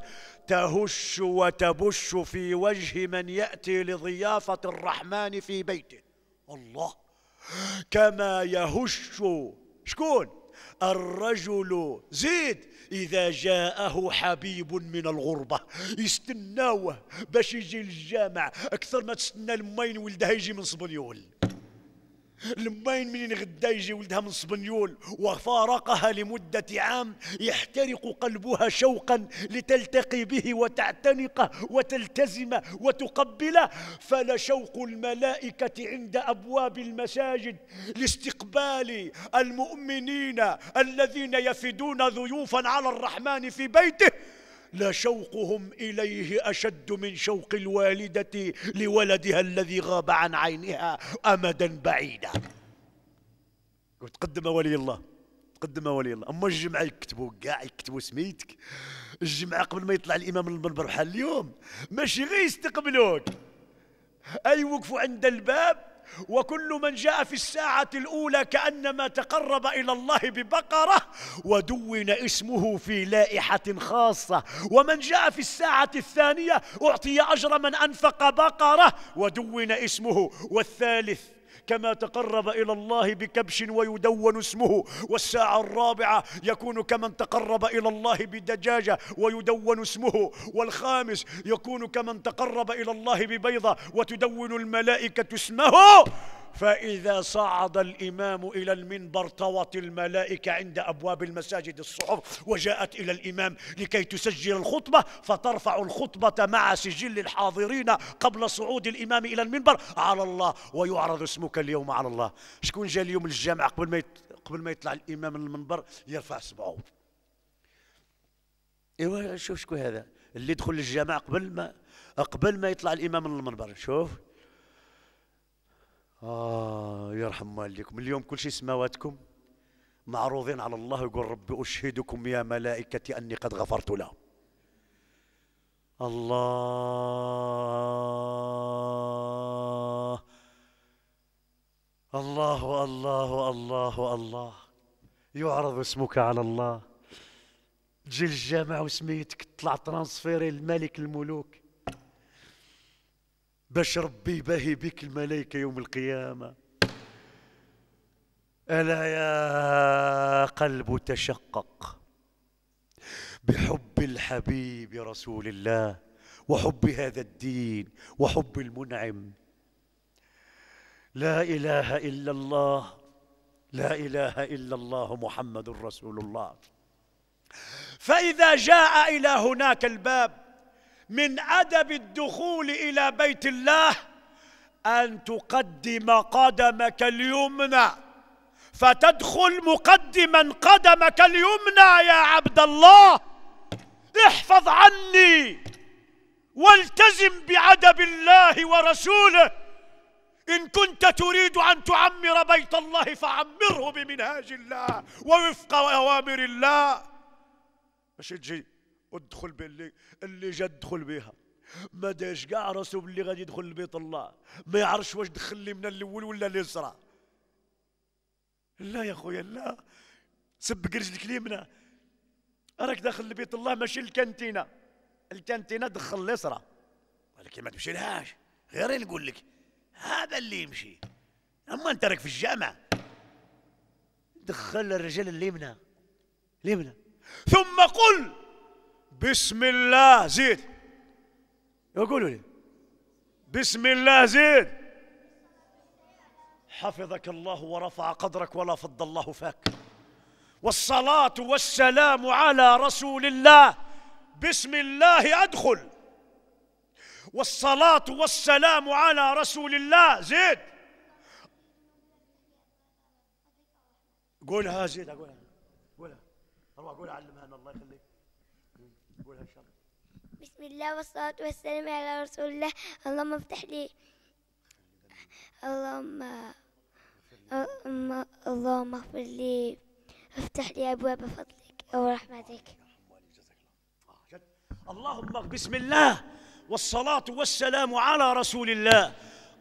تهش وتبش في وجه من يأتي لضيافة الرحمن في بيته الله كما يهش شكون الرجل زيد إذا جاءه حبيب من الغربة يستناوه باش يجي للجامع أكثر ما تستنى المين ولدها يجي من صبليول الماين منين غدا يجي ولدها من سبنيول وفارقها لمدة عام يحترق قلبها شوقا لتلتقي به وتعتنقه وتلتزمه وتقبله فلشوق الملائكة عند أبواب المساجد لاستقبال المؤمنين الذين يفدون ضيوفا على الرحمن في بيته لشوقهم إليه أشد من شوق الوالدة لولدها الذي غاب عن عينها أمدا بعيدا تقدم ولي الله تقدم ولي الله اما الجمعه يكتبوا كاع يكتبوا سميتك الجمعه قبل ما يطلع الامام المنبر بحال اليوم ماشي غير يستقبلوك اي وقفوا عند الباب وكل من جاء في الساعة الأولى كأنما تقرب إلى الله ببقرة ودون اسمه في لائحة خاصة ومن جاء في الساعة الثانية أعطي أجر من أنفق بقرة ودون اسمه والثالث كما تقرب إلى الله بكبش ويدون اسمه والساعة الرابعة يكون كمن تقرب إلى الله بدجاجة ويدون اسمه والخامس يكون كمن تقرب إلى الله ببيضة وتدون الملائكة اسمه فإذا صعد الإمام إلى المنبر طوت الملائكة عند أبواب المساجد الصحف وجاءت إلى الإمام لكي تسجل الخطبة فترفع الخطبة مع سجل الحاضرين قبل صعود الإمام إلى المنبر على الله ويعرض اسمك اليوم على الله شكون جاء اليوم للجامع قبل ما قبل ما يطلع الإمام من المنبر يرفع سبعه ايوا شوف شكون هذا اللي يدخل للجامع قبل ما قبل ما يطلع الامام من المنبر شوف آه يرحم والديكم اليوم كل شيء سماواتكم معروضين على الله يقول رب أشهدكم يا ملائكتي أني قد غفرت لهم الله الله الله الله الله يعرض اسمك على الله تجي للجامع وسميتك تطلع ترانسفيري الملك الملوك باش ربي باهي بك الملائكة يوم القيامة ألا يا قلب تشقق بحب الحبيب رسول الله وحب هذا الدين وحب المنعم لا إله إلا الله لا إله إلا الله محمد رسول الله فإذا جاء إلى هناك الباب من أدب الدخول إلى بيت الله أن تقدم قدمك اليمنى فتدخل مقدما قدمك اليمنى يا عبد الله احفظ عني والتزم بعدب الله ورسوله إن كنت تريد أن تعمر بيت الله فعمره بمنهاج الله ووفق أوامر الله مش تجي ادخل باللي اللي جا ادخل بها ما داش كاع راسو باللي غادي يدخل لبيت الله ما يعرفش واش دخل لي من الاول ولا اليسرى لا يا خويا لا سبق رجلك اليمنى راك داخل لبيت الله ماشي الكانتينا الكانتينه دخل اليسرى ولكن ما تمشي لهاش غير نقول لك هذا اللي يمشي اما انت راك في الجامع دخل الرجل اليمنى اليمنى ثم قل بسم الله زيد يقولوا لي بسم الله زيد حفظك الله ورفع قدرك ولا فض الله فاك والصلاة والسلام على رسول الله بسم الله أدخل والصلاة والسلام على رسول الله زيد قولها زيد قولها قولها قولها علمها بسم الله والصلاة والسلام على رسول الله اللهم افتح لي اللهم اللهم اللهم اغفر لي افتح لي أبواب فضلك ورحمتك اللهم بسم الله والصلاة والسلام على رسول الله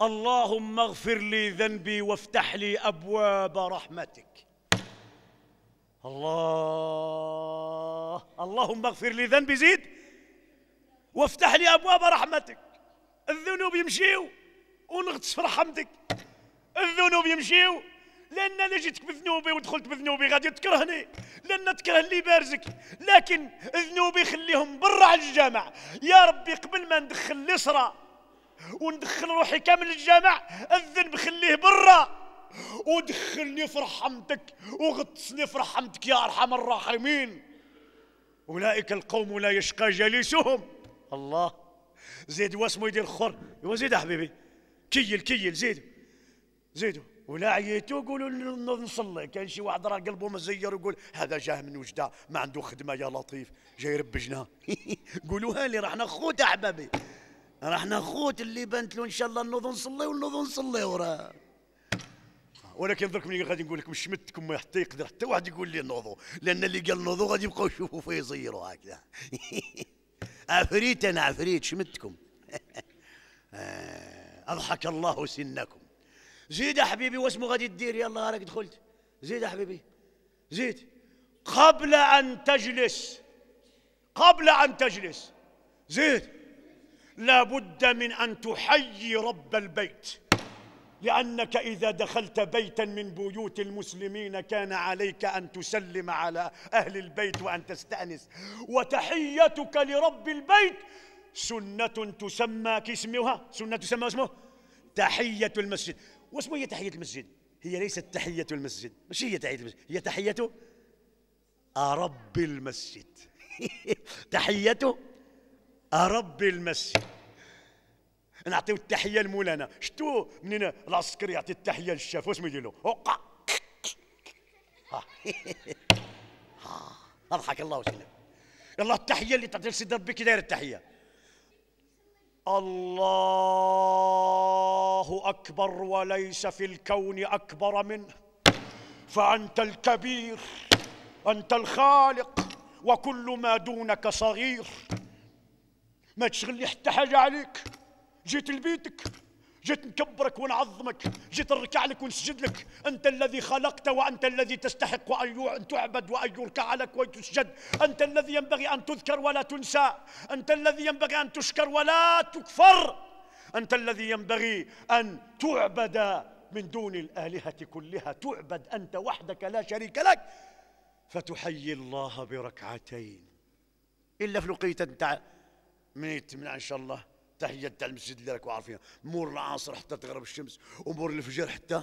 اللهم اغفر لي ذنبي وافتح لي أبواب رحمتك الله اللهم اغفر لي ذنبي زيد وافتح لي ابواب رحمتك الذنوب يمشيو ونغطس في رحمتك الذنوب يمشيو لان انا جيتك بذنوبي ودخلت بذنوبي غادي تكرهني لان تكره اللي بارزك لكن ذنوبي خليهم برا على الجامع يا ربي قبل ما ندخل اليسرى وندخل روحي كامل للجامع الذنب خليه برا ودخلني في رحمتك وغطسني في رحمتك يا ارحم الراحمين اولئك القوم لا يشقى جليسهم الله زيد واسمو يدير خر ايوا زيد حبيبي كيل كيل زيد زيد ولا عييتوا قولوا نصلي كان شي واحد راه قلبه مزير يقول هذا جاه من وجده ما عنده خدمه يا لطيف جاي يربجنا قولوها لي رحنا خوت احبابي رحنا خوت اللي بنت له ان شاء الله نوض نصلي ونوض نصلي وراه ولكن درك ملي غادي نقول لكم شمتكم حتى يقدر حتى واحد يقول لي نوضوا لان اللي قال نوضوا غادي يبقاو يشوفوا فيه يزيروا هكذا عفريت أنا عفريت شمتكم أضحك الله سنكم زيد يا حبيبي واسمه غادي تدير يلا راك دخلت زيد يا حبيبي زيد قبل أن تجلس قبل أن تجلس زيد لابد من أن تحيي رب البيت لانك اذا دخلت بيتا من بيوت المسلمين كان عليك ان تسلم على اهل البيت وان تستانس وتحيتك لرب البيت سنه تسمى كاسمها سنه تسمى اسمه تحيه المسجد واسمه هي إيه تحيه المسجد هي ليست تحيه المسجد مش هي تحيه المسجد هي تحيه أرب المسجد تحيه أرب المسجد نعطيو التحيه لمولانا شتو منين العسكري يعطي التحيه للشاف واش يدير له وقع اضحك الله وسلم يلا التحيه اللي تعطي لسيدي ربي كي داير التحيه الله اكبر وليس في الكون اكبر منه فانت الكبير انت الخالق وكل ما دونك صغير ما تشغل لي حتى حاجه عليك جيت لبيتك جيت نكبرك ونعظمك جيت نركع لك ونسجد لك أنت الذي خلقت وأنت الذي تستحق أن تعبد وأن يركع لك وتسجد أنت الذي ينبغي أن تذكر ولا تنسى أنت الذي ينبغي أن تشكر ولا تكفر أنت الذي ينبغي أن تعبد من دون الآلهة كلها تعبد أنت وحدك لا شريك لك فتحيي الله بركعتين إلا في لقيت أنت منيت من إن شاء الله التحيه تاع المسجد اللي راكم عارفينها مور العصر حتى تغرب الشمس ومور الفجر حتى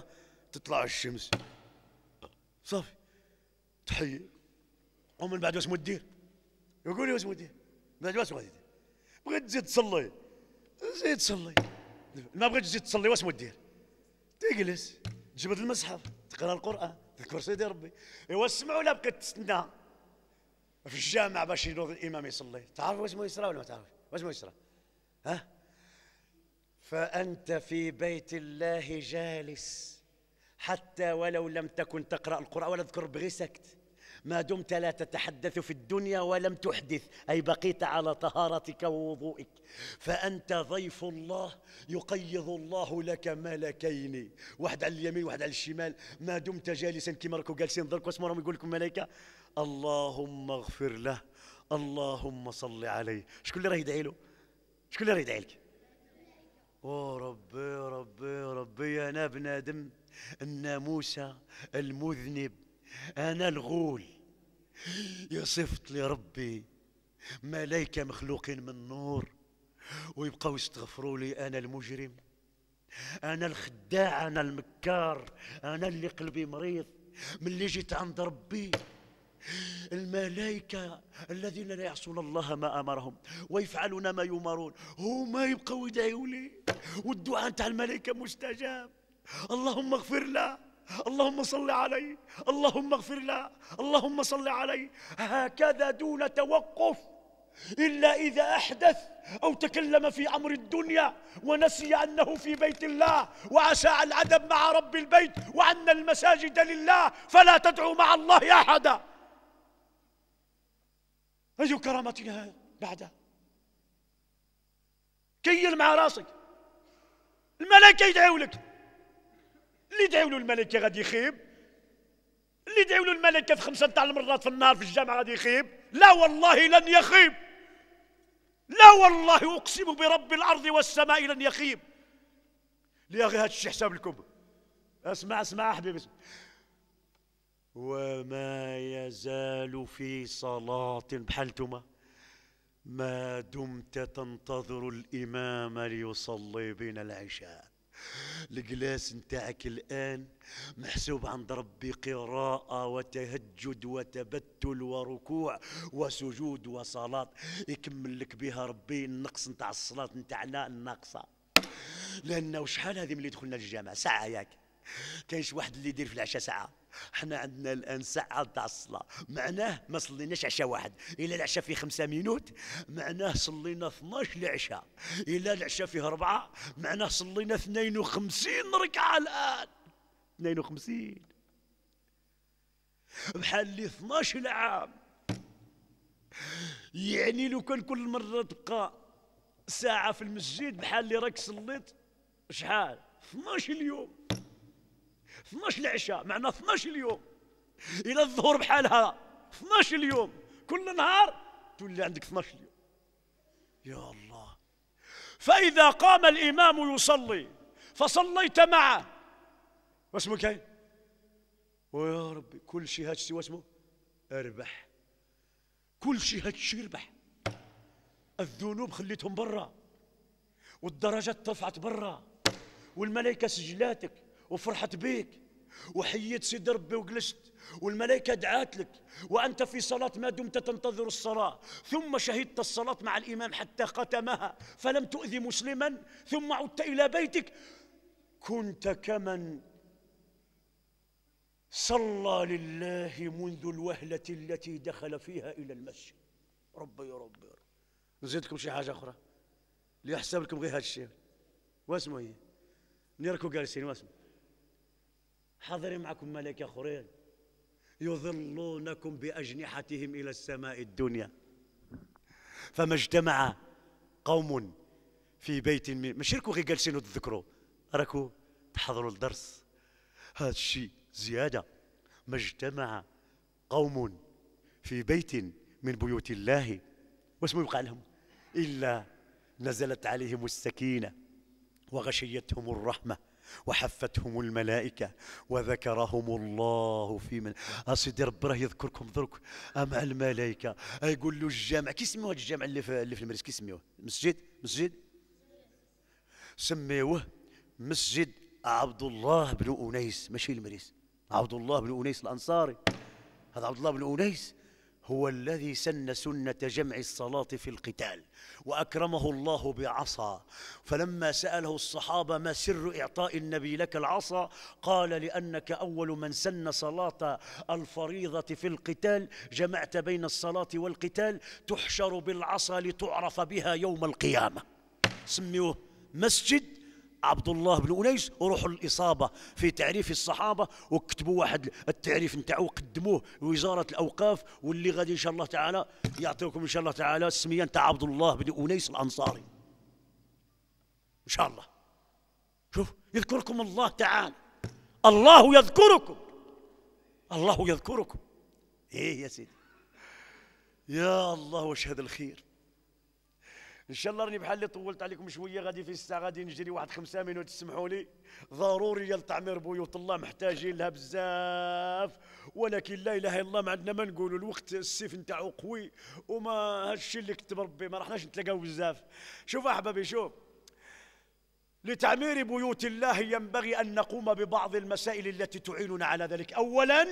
تطلع الشمس صافي تحيه ومن بعد واش مدير يقول لي واش مدير من بعد واش مدير بغيت تزيد تصلي زيد تصلي ما بغيت تزيد تصلي واش مدير تجلس تجبد المصحف تقرا القران تذكر سيدي ربي ايوا السمع ولا بقيت تستنى في الجامع باش ينوض الامام يصلي تعرف واش ما يصرى ولا ما تعرفش واش ما يصرى ها فأنت في بيت الله جالس حتى ولو لم تكن تقرأ القرآن ولا تذكر بغسكت ما دمت لا تتحدث في الدنيا ولم تحدث أي بقيت على طهارتك ووضوئك فأنت ضيف الله يقيض الله لك ملكين واحد على اليمين واحد على الشمال ما دمت جالسا كما راكم جالسين ضركوا اسمهم راهم يقول لكم ملائكة اللهم اغفر له اللهم صل عليه شكون اللي راه يدعي له شكون اللي يدعي عليك او ربي ربي ربي انا بنادم الناموسه المذنب انا الغول يصفت لي ربي ملايكه مخلوقين من نور ويبقاو يستغفروا لي انا المجرم انا الخداع انا المكار انا اللي قلبي مريض من اللي جيت عند ربي الملائكة الذين لا يعصون الله ما أمرهم ويفعلون ما يمرون هما يبقوا يدعوا لي والدعاء تاع الملائكة مستجاب اللهم اغفر له اللهم صل عليه اللهم اغفر له اللهم صل عليه هكذا دون توقف إلا إذا أحدث أو تكلم في أمر الدنيا ونسي أنه في بيت الله وعسى العدب مع رب البيت وأن المساجد لله فلا تدعو مع الله أحدا أي كرامة بعده كيل مع راسك الملائكة يدعوا لك اللي يدعوا له الملائكة غادي يخيب اللي يدعوا له الملائكة في خمسة تاع المرات في النار في الجامعة غادي يخيب لا والله لن يخيب لا والله أقسم برب الأرض والسماء لن يخيب لي غير هادشي حساب لكم اسمع اسمع حبيبي وما يزال في صلاة بحالتما ما دمت تنتظر الإمام ليصلي بنا العشاء الجلاس نتاعك الآن محسوب عند ربي قراءة وتهجد وتبتل وركوع وسجود وصلاة يكمل لك بها ربي النقص نتاع الصلاة نتاعنا الناقصة لأنه شحال هذه ملي دخلنا للجامع ساعة ياك كاينش واحد اللي يدير في العشاء ساعة حنا عندنا الان ساعه تاع الصلاه معناه ما صليناش عشاء واحد الا العشاء فيه خمسة مينوت معناه صلينا 12 العشاء الا العشاء فيه اربعه معناه صلينا 52 ركعه الان 52 بحال لي 12 عام يعني لو كان كل مره تبقى ساعه في المسجد بحال اللي راك صليت شحال 12 يوم 12 العشاء معنا 12 اليوم الى الظهر بحالها 12 اليوم كل نهار تولي عندك 12 اليوم يا الله فاذا قام الامام يصلي فصليت معه واسمه كاين ويا ربي كل شيء هادشي واسمه اربح كل شيء هادشي يربح الذنوب خليتهم برا والدرجات ترفعت برا والملائكه سجلاتك وفرحت بيك وحييت سيد ربي وجلست والملائكة دعات لك وأنت في صلاة ما دمت تنتظر الصلاة ثم شهدت الصلاة مع الإمام حتى ختمها فلم تؤذي مسلما ثم عدت إلى بيتك كنت كمن صلى لله منذ الوهلة التي دخل فيها إلى المسجد ربي يا ربي نزيدكم شي حاجة أخرى ليحسب لكم غير هذا الشيء واسمه هي إيه؟ نيركو جالسين واسمه حضري معكم ملك آخرين يظلونكم بأجنحتهم إلى السماء الدنيا فما اجتمع قوم في بيت من مش راكو غير جالسين وتذكروا راكو تحضروا الدرس هذا الشيء زيادة ما اجتمع قوم في بيت من بيوت الله واسمه يوقع لهم إلا نزلت عليهم السكينة وغشيتهم الرحمة وحفتهم الملائكة وذكرهم الله في من أسيدي ربي راه يذكركم درك مع الملائكة يقول له الجامع كي سميوه هذا الجامع اللي في, اللي في المريس كي سميوه مسجد مسجد سميوه مسجد عبد الله بن أنيس ماشي المريس عبد الله بن أنيس الأنصاري هذا عبد الله بن أنيس هو الذي سن سنة جمع الصلاة في القتال وأكرمه الله بعصا فلما سأله الصحابة ما سر إعطاء النبي لك العصا قال لأنك أول من سن صلاة الفريضة في القتال جمعت بين الصلاة والقتال تحشر بالعصا لتعرف بها يوم القيامة سميوه مسجد عبد الله بن أنيس وروحوا للإصابة في تعريف الصحابة وكتبوا واحد التعريف نتاعو وقدموه لوزارة الأوقاف واللي غادي إن شاء الله تعالى يعطيكم إن شاء الله تعالى السمية نتاع عبد الله بن أنيس الأنصاري إن شاء الله شوف يذكركم الله تعالى الله يذكركم الله يذكركم إيه يا سيدي يا الله وش هذا الخير ان شاء الله راني بحال اللي طولت عليكم شويه غادي في الساعه غادي نجري واحد خمسة مينوت تسمحوا لي ضروريه لتعمير بيوت الله محتاجين لها بزاف ولكن لا اله الا الله ما عندنا ما نقولوا الوقت السيف نتاعو قوي وما هادشي اللي كتب ربي ما رحناش نتلاقاو بزاف شوف احبابي شوف لتعمير بيوت الله ينبغي ان نقوم ببعض المسائل التي تعيننا على ذلك اولا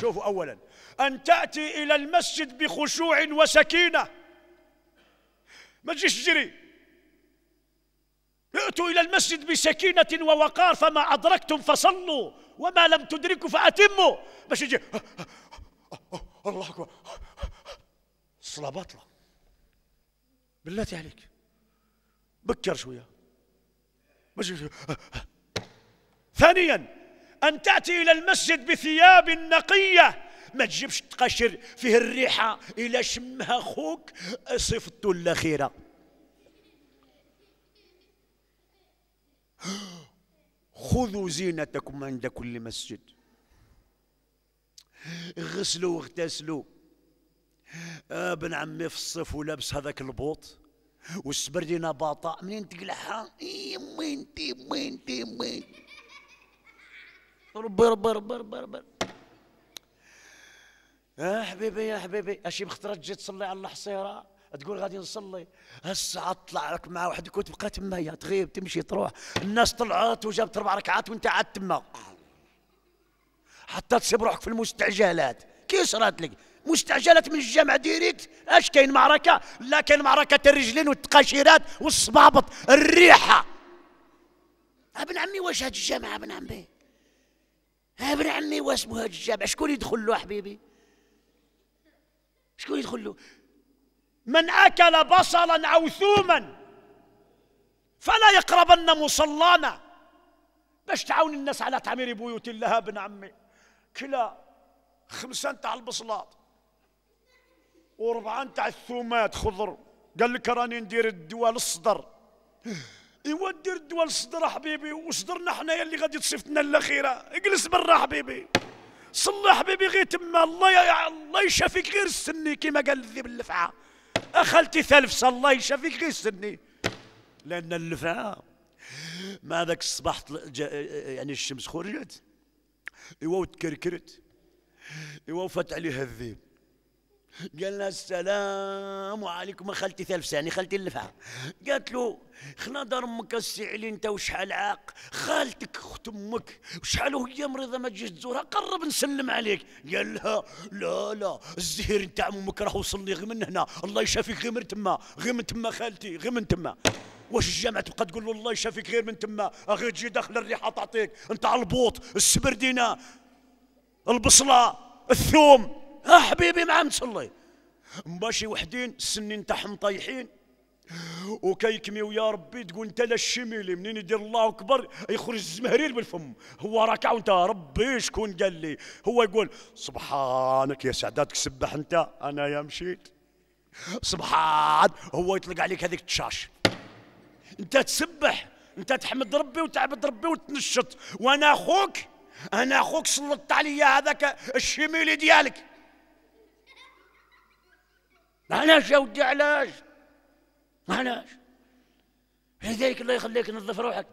شوفوا اولا ان تاتي الى المسجد بخشوع وسكينه ما تجيش تجري ائتوا إلى المسجد بسكينة ووقار فما أدركتم فصلوا وما لم تدركوا فأتموا باش يجي الله أكبر الصلاة باطلة بالله عليك بكر شوية باش ثانيا أن تأتي إلى المسجد بثياب نقية ما تجيبش تقشر فيه الريحه الا شمها خوك صفته الاخيره خذوا زينتكم عند كل مسجد غسلوا واغتسلوا ابن آه، عمي في الصيف ولابس هذاك البوط والسبردينا باطا منين تقلعها يمين تي يمين تي يمين ربي ربي ربي ربي ربي يا حبيبي يا حبيبي اشي بخطرة تجي تصلي على الحصيرة تقول غادي نصلي هالساعة تطلع لك مع وحدك وتبقى يا تغيب تمشي تروح الناس طلعت وجابت اربع ركعات وانت عاد تما حتى تسيب روحك في المستعجلات كي صرات لك مستعجلات من الجامع ديريكت اش كاين معركة لا كاين معركة الرجلين والتقاشيرات والصبابط الريحة ابن عمي واش هاد الجامع ابن عمي ابن عمي واسمو هاد الجامع شكون يدخل له حبيبي شكون يدخل له من أكل بصلا أو ثوما فلا يقربن مصلانا باش تعاون الناس على تعمير بيوت الله ابن عمي كلا خمسة نتاع البصلات واربعه نتاع الثومات خضر قال لك راني ندير الدواء للصدر ايوا دير الدواء للصدر حبيبي وصدرنا حنايا اللي غادي تصيفتنا الاخيره اجلس برا حبيبي صلي حبيبي غير تما الله يا الله يشافيك غير السني كما قال الذئب اللفعه اخلتي ثلف الله يشافيك غير السني لان اللفعه ما ذاك الصباح يعني الشمس خرجت ايوا وتكركرت ايوا وفات عليها الذئب قالنا السلام عليكم خالتي ثلف ثاني خالتي اللفعه قالت له خنا دار امك السي علي انت وشحال عاق خالتك اخت امك وشحال وهي مريضه ما تجيش تزورها قرب نسلم عليك قال لها لا لا الزهير نتاع امك راه وصل لي غير من هنا الله يشافيك غير من تما غير من تما خالتي غير من تما واش الجامعة تبقى تقول له الله يشافيك غير من تما غير تجي داخل الريحة تعطيك نتاع البوط السبردينة البصلة الثوم اه حبيبي مع مصلي مباشي وحدين السنين تاعهم طايحين وكيكمي ويا ربي تقول انت لا الشميلي منين يدير الله اكبر يخرج الزمهرير بالفم هو راكع وانت ربي شكون قال لي هو يقول سبحانك يا سعداتك سبح انت انا يا مشيت سبحان هو يطلق عليك هذيك التشاش انت تسبح انت تحمد ربي وتعبد ربي وتنشط وانا اخوك انا اخوك سلطت عليا هذاك الشميلي ديالك علاش يا ودي علاش علاش لذلك الله يخليك نظف روحك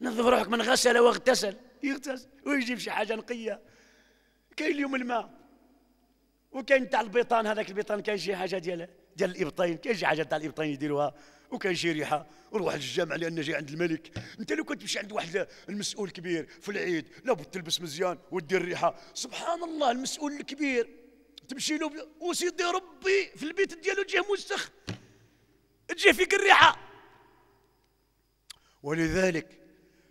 نظف روحك من غسل واغتسل يغتسل ويجيب شي حاجه نقيه كاين اليوم الماء وكاين تاع البيطان هذاك البيطان كاين شي حاجه ديال ديال الابطين كاين شي حاجه تاع الابطين يديروها وكان شي ريحه وروح للجامع لان جاي عند الملك انت لو كنت تمشي عند واحد المسؤول كبير في العيد لابد تلبس مزيان ودير ريحه سبحان الله المسؤول الكبير تمشي له وسيدي ربي في البيت ديالو تجيه موسخ تجيه فيك الريحه ولذلك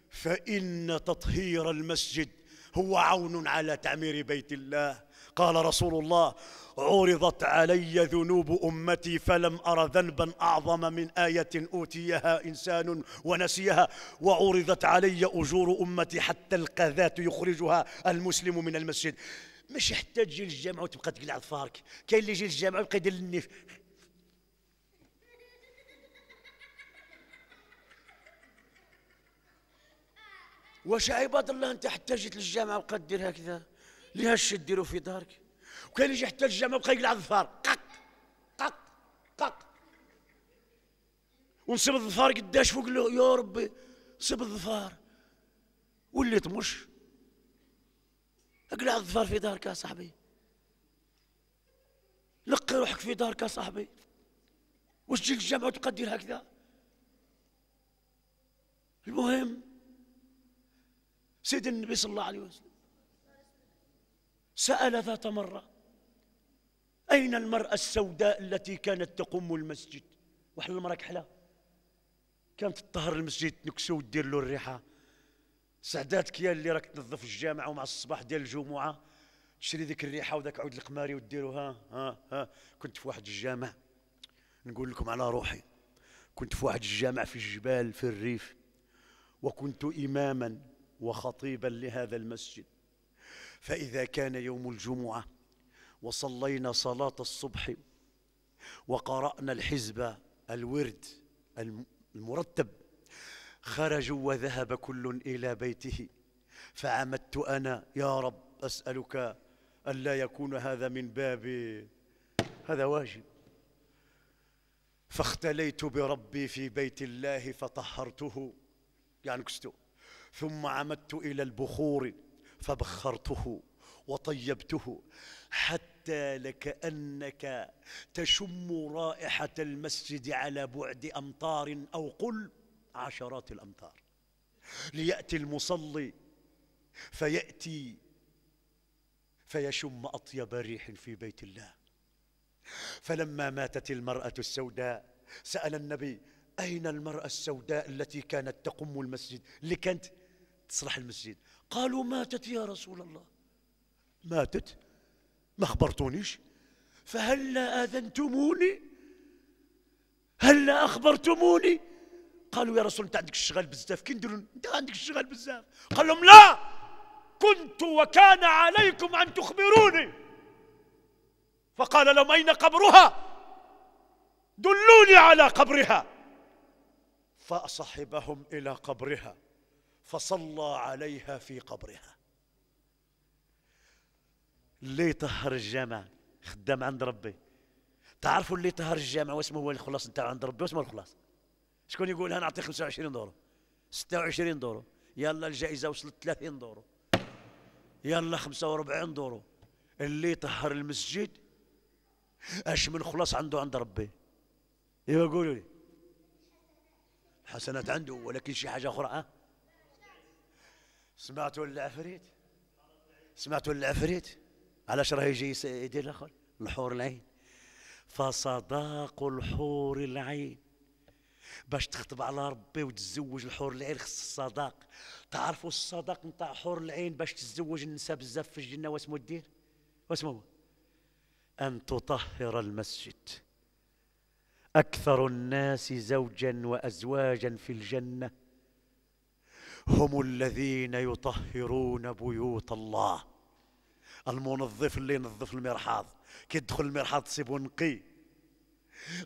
فإن تطهير المسجد هو عون على تعمير بيت الله قال رسول الله عرضت علي ذنوب أمتي فلم أر ذنبا أعظم من آية أوتيها إنسان ونسيها وعرضت علي أجور أمتي حتى القذاة يخرجها المسلم من المسجد مش حتى تجي للجامعه وتبقى تقلع ظفارك كاين اللي يجي للجامعه ويبقى يدير النيف واش عباد الله انت حتى جيت للجامعه وبقى دير هكذا لهاش ديرو في دارك وكاين يجي حتى للجامعه وبقى يقلع الظفار قق قق قق ونصيب الظفار قداش فوق يا ربي صيب الظفار وليت مش اقلع الظفار في دارك يا صاحبي لقي روحك في دارك يا صاحبي واش تجيك الجامعة وتقدر هكذا المهم سيدنا النبي صلى الله عليه وسلم سأل ذات مرة أين المرأة السوداء التي كانت تقوم المسجد واحد المرأة كحلة كانت تطهر المسجد نكسو ودير له الريحة سعداتك يا اللي راك تنظف الجامعه ومع الصباح ديال الجمعه تشري ذيك الريحه وذاك عود القماري وديرو ها ها ها كنت في واحد الجامع نقول لكم على روحي كنت في واحد الجامع في الجبال في الريف وكنت اماما وخطيبا لهذا المسجد فاذا كان يوم الجمعه وصلينا صلاه الصبح وقرانا الحزب الورد المرتب خرجوا وذهب كل إلى بيته فعمدت أنا يا رب أسألك ألا يكون هذا من باب هذا واجب فاختليت بربي في بيت الله فطهرته يعني كستو ثم عمدت إلى البخور فبخرته وطيبته حتى لكأنك تشم رائحة المسجد على بعد أمطار أو قل عشرات الامتار لياتي المصلي فياتي فيشم اطيب ريح في بيت الله فلما ماتت المراه السوداء سال النبي اين المراه السوداء التي كانت تقم المسجد اللي كانت تصلح المسجد قالوا ماتت يا رسول الله ماتت ما أخبرتونيش فهلا أذنتموني هلا أخبرتموني قالوا يا رسول انت عندك الشغل بزاف كي نديروا انت عندك الشغل بزاف قال لهم لا كنت وكان عليكم ان تخبروني فقال لهم اين قبرها دلوني على قبرها فصحبهم الى قبرها فصلى عليها في قبرها اللي طهر الجامع خدام عند ربي تعرفوا اللي طهر الجامع واسمه هو الخلاص نتاع عند ربي واسمه الخلاص شكون يقول انا نعطي 25 دورو 26 دورو يلا الجائزه وصلت 30 دورو يلا 45 دورو اللي يطهر المسجد اش من خلاص عنده عند ربي ايوا قولوا لي الحسنات عنده ولكن شي حاجه اخرى أه؟ سمعتوا العفريت سمعتوا العفريت علاش راه يجي يدير الاخر الحور العين فصداق الحور العين باش تخطب على ربي وتتزوج الحور العين خص الصداق تعرفوا الصداق نتاع حور العين باش تتزوج النساء بزاف في الجنه واسمو دير واسمو ان تطهر المسجد اكثر الناس زوجا وازواجا في الجنه هم الذين يطهرون بيوت الله المنظف اللي ينظف المرحاض كي يدخل المرحاض تصيبه نقي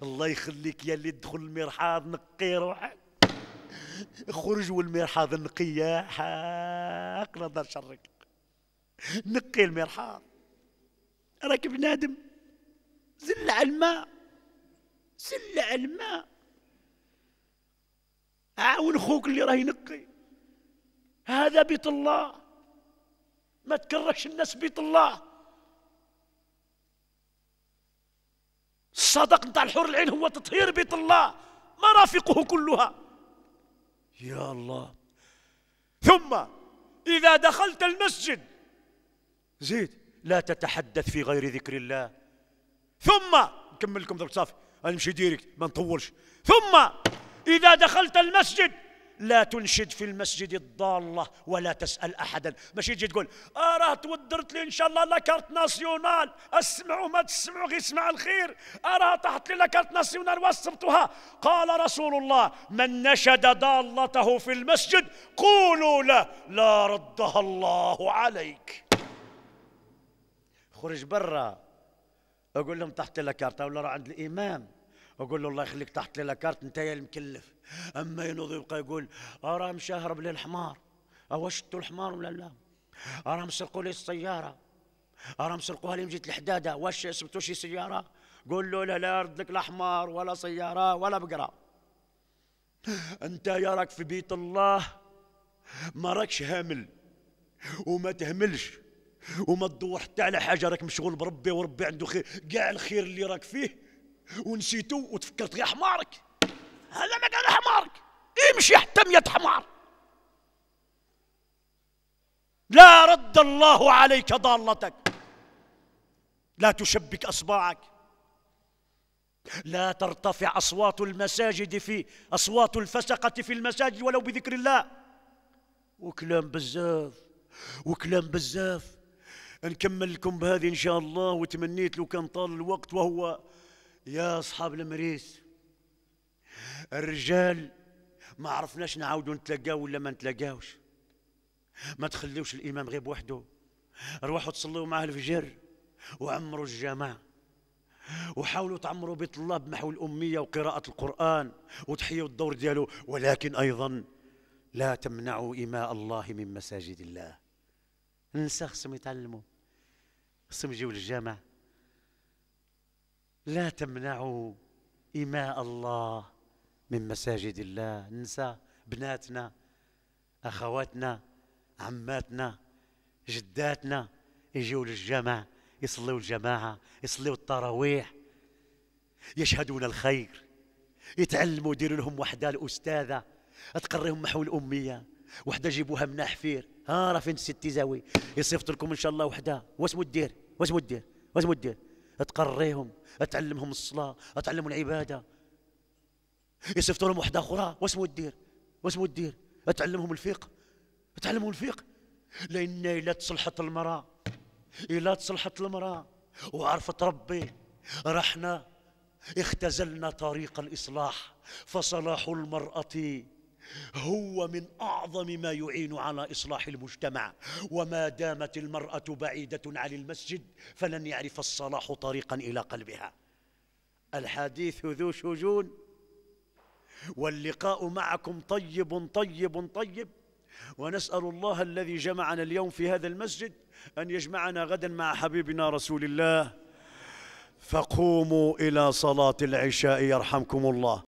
الله يخليك يا اللي تدخل المرحاض نقي روحك خرج والمرحاض حاق لا نظر شرك نقي المرحاض راك بنادم زل على الماء زل على الماء عاون خوك اللي راه ينقي هذا بيت الله ما تكرهش الناس بيت الله الصدق نتاع الحور العين هو تطهير بيت الله مرافقه كلها يا الله ثم إذا دخلت المسجد زيد لا تتحدث في غير ذكر الله ثم نكمل لكم ضرب صافي أنا نمشي ديريكت ما نطولش ثم إذا دخلت المسجد لا تنشد في المسجد الضالة ولا تسأل أحدا مش يجي تقول أراه تودرت لي إن شاء الله لاكارت ناسيونال اسمعوا ما تسمعوا غير اسمع الخير أراه تحت لي لاكارت ناسيونال وصبتها قال رسول الله من نشد ضالته في المسجد قولوا له لا ردها الله عليك خرج برا اقول لهم تحت لكارت أقول راه عند الامام اقول له الله يخليك تحت لكارت انت يا المكلف أما ينوض يبقى يقول أرام شهرب للحمار اوا شتوا الحمار ولا لا أرام سرقوا لي السيارة أرام سرقوها لي جهه الحدادة واش سبتوا شي سيارة قول له لا لا رد لك لا حمار ولا سيارة ولا بقرة أنت يا راك في بيت الله ما راكش هامل وما تهملش وما تدور حتى على حاجه راك مشغول بربي وربي عنده خير كاع الخير اللي راك فيه ونسيتو وتفكرت غير حمارك هذا ما قال حمارك امشي حتى مية حمار لا رد الله عليك ضالتك لا تشبك أصبعك لا ترتفع أصوات المساجد في أصوات الفسقة في المساجد ولو بذكر الله وكلام بزاف وكلام بزاف نكمل لكم بهذه إن شاء الله وتمنيت لو كان طال الوقت وهو يا أصحاب المريس الرجال ما عرفناش نعاودوا نتلاقاو ولا ما نتلاقاوش ما تخليوش الامام غير بوحده روحوا تصليوا معاه الفجر وعمروا الجماعه وحاولوا تعمروا بيت الله بمحو الأمية وقراءة القرآن وتحيوا الدور ديالو ولكن أيضا لا تمنعوا إماء الله من مساجد الله ننسى خصهم يتعلموا خصهم يجيو للجامع لا تمنعوا إماء الله من مساجد الله ننسى بناتنا اخواتنا عماتنا جداتنا يجيوا للجامع يصلوا الجماعه يصليوا التراويح يشهدون الخير يتعلموا يديروا لهم وحده الاستاذه تقريهم محو الاميه وحده جيبوها من حفير ها راه فين ستي زاوي يصيفط لكم ان شاء الله وحده واسمو دير واسمو دير واسمو دير تقريهم تعلمهم الصلاه تعلمهم العباده يصيفطوا لهم وحده اخرى واسمو دير واسمو دير تعلمهم الفيق تعلمهم الفيق لان الا تصلحت المراه الا تصلحت المراه وعرفت ربي رحنا اختزلنا طريق الاصلاح فصلاح المراه هو من اعظم ما يعين على اصلاح المجتمع وما دامت المراه بعيده عن المسجد فلن يعرف الصلاح طريقا الى قلبها الحديث ذو شجون واللقاء معكم طيب طيب طيب ونسأل الله الذي جمعنا اليوم في هذا المسجد أن يجمعنا غدا مع حبيبنا رسول الله فقوموا إلى صلاة العشاء يرحمكم الله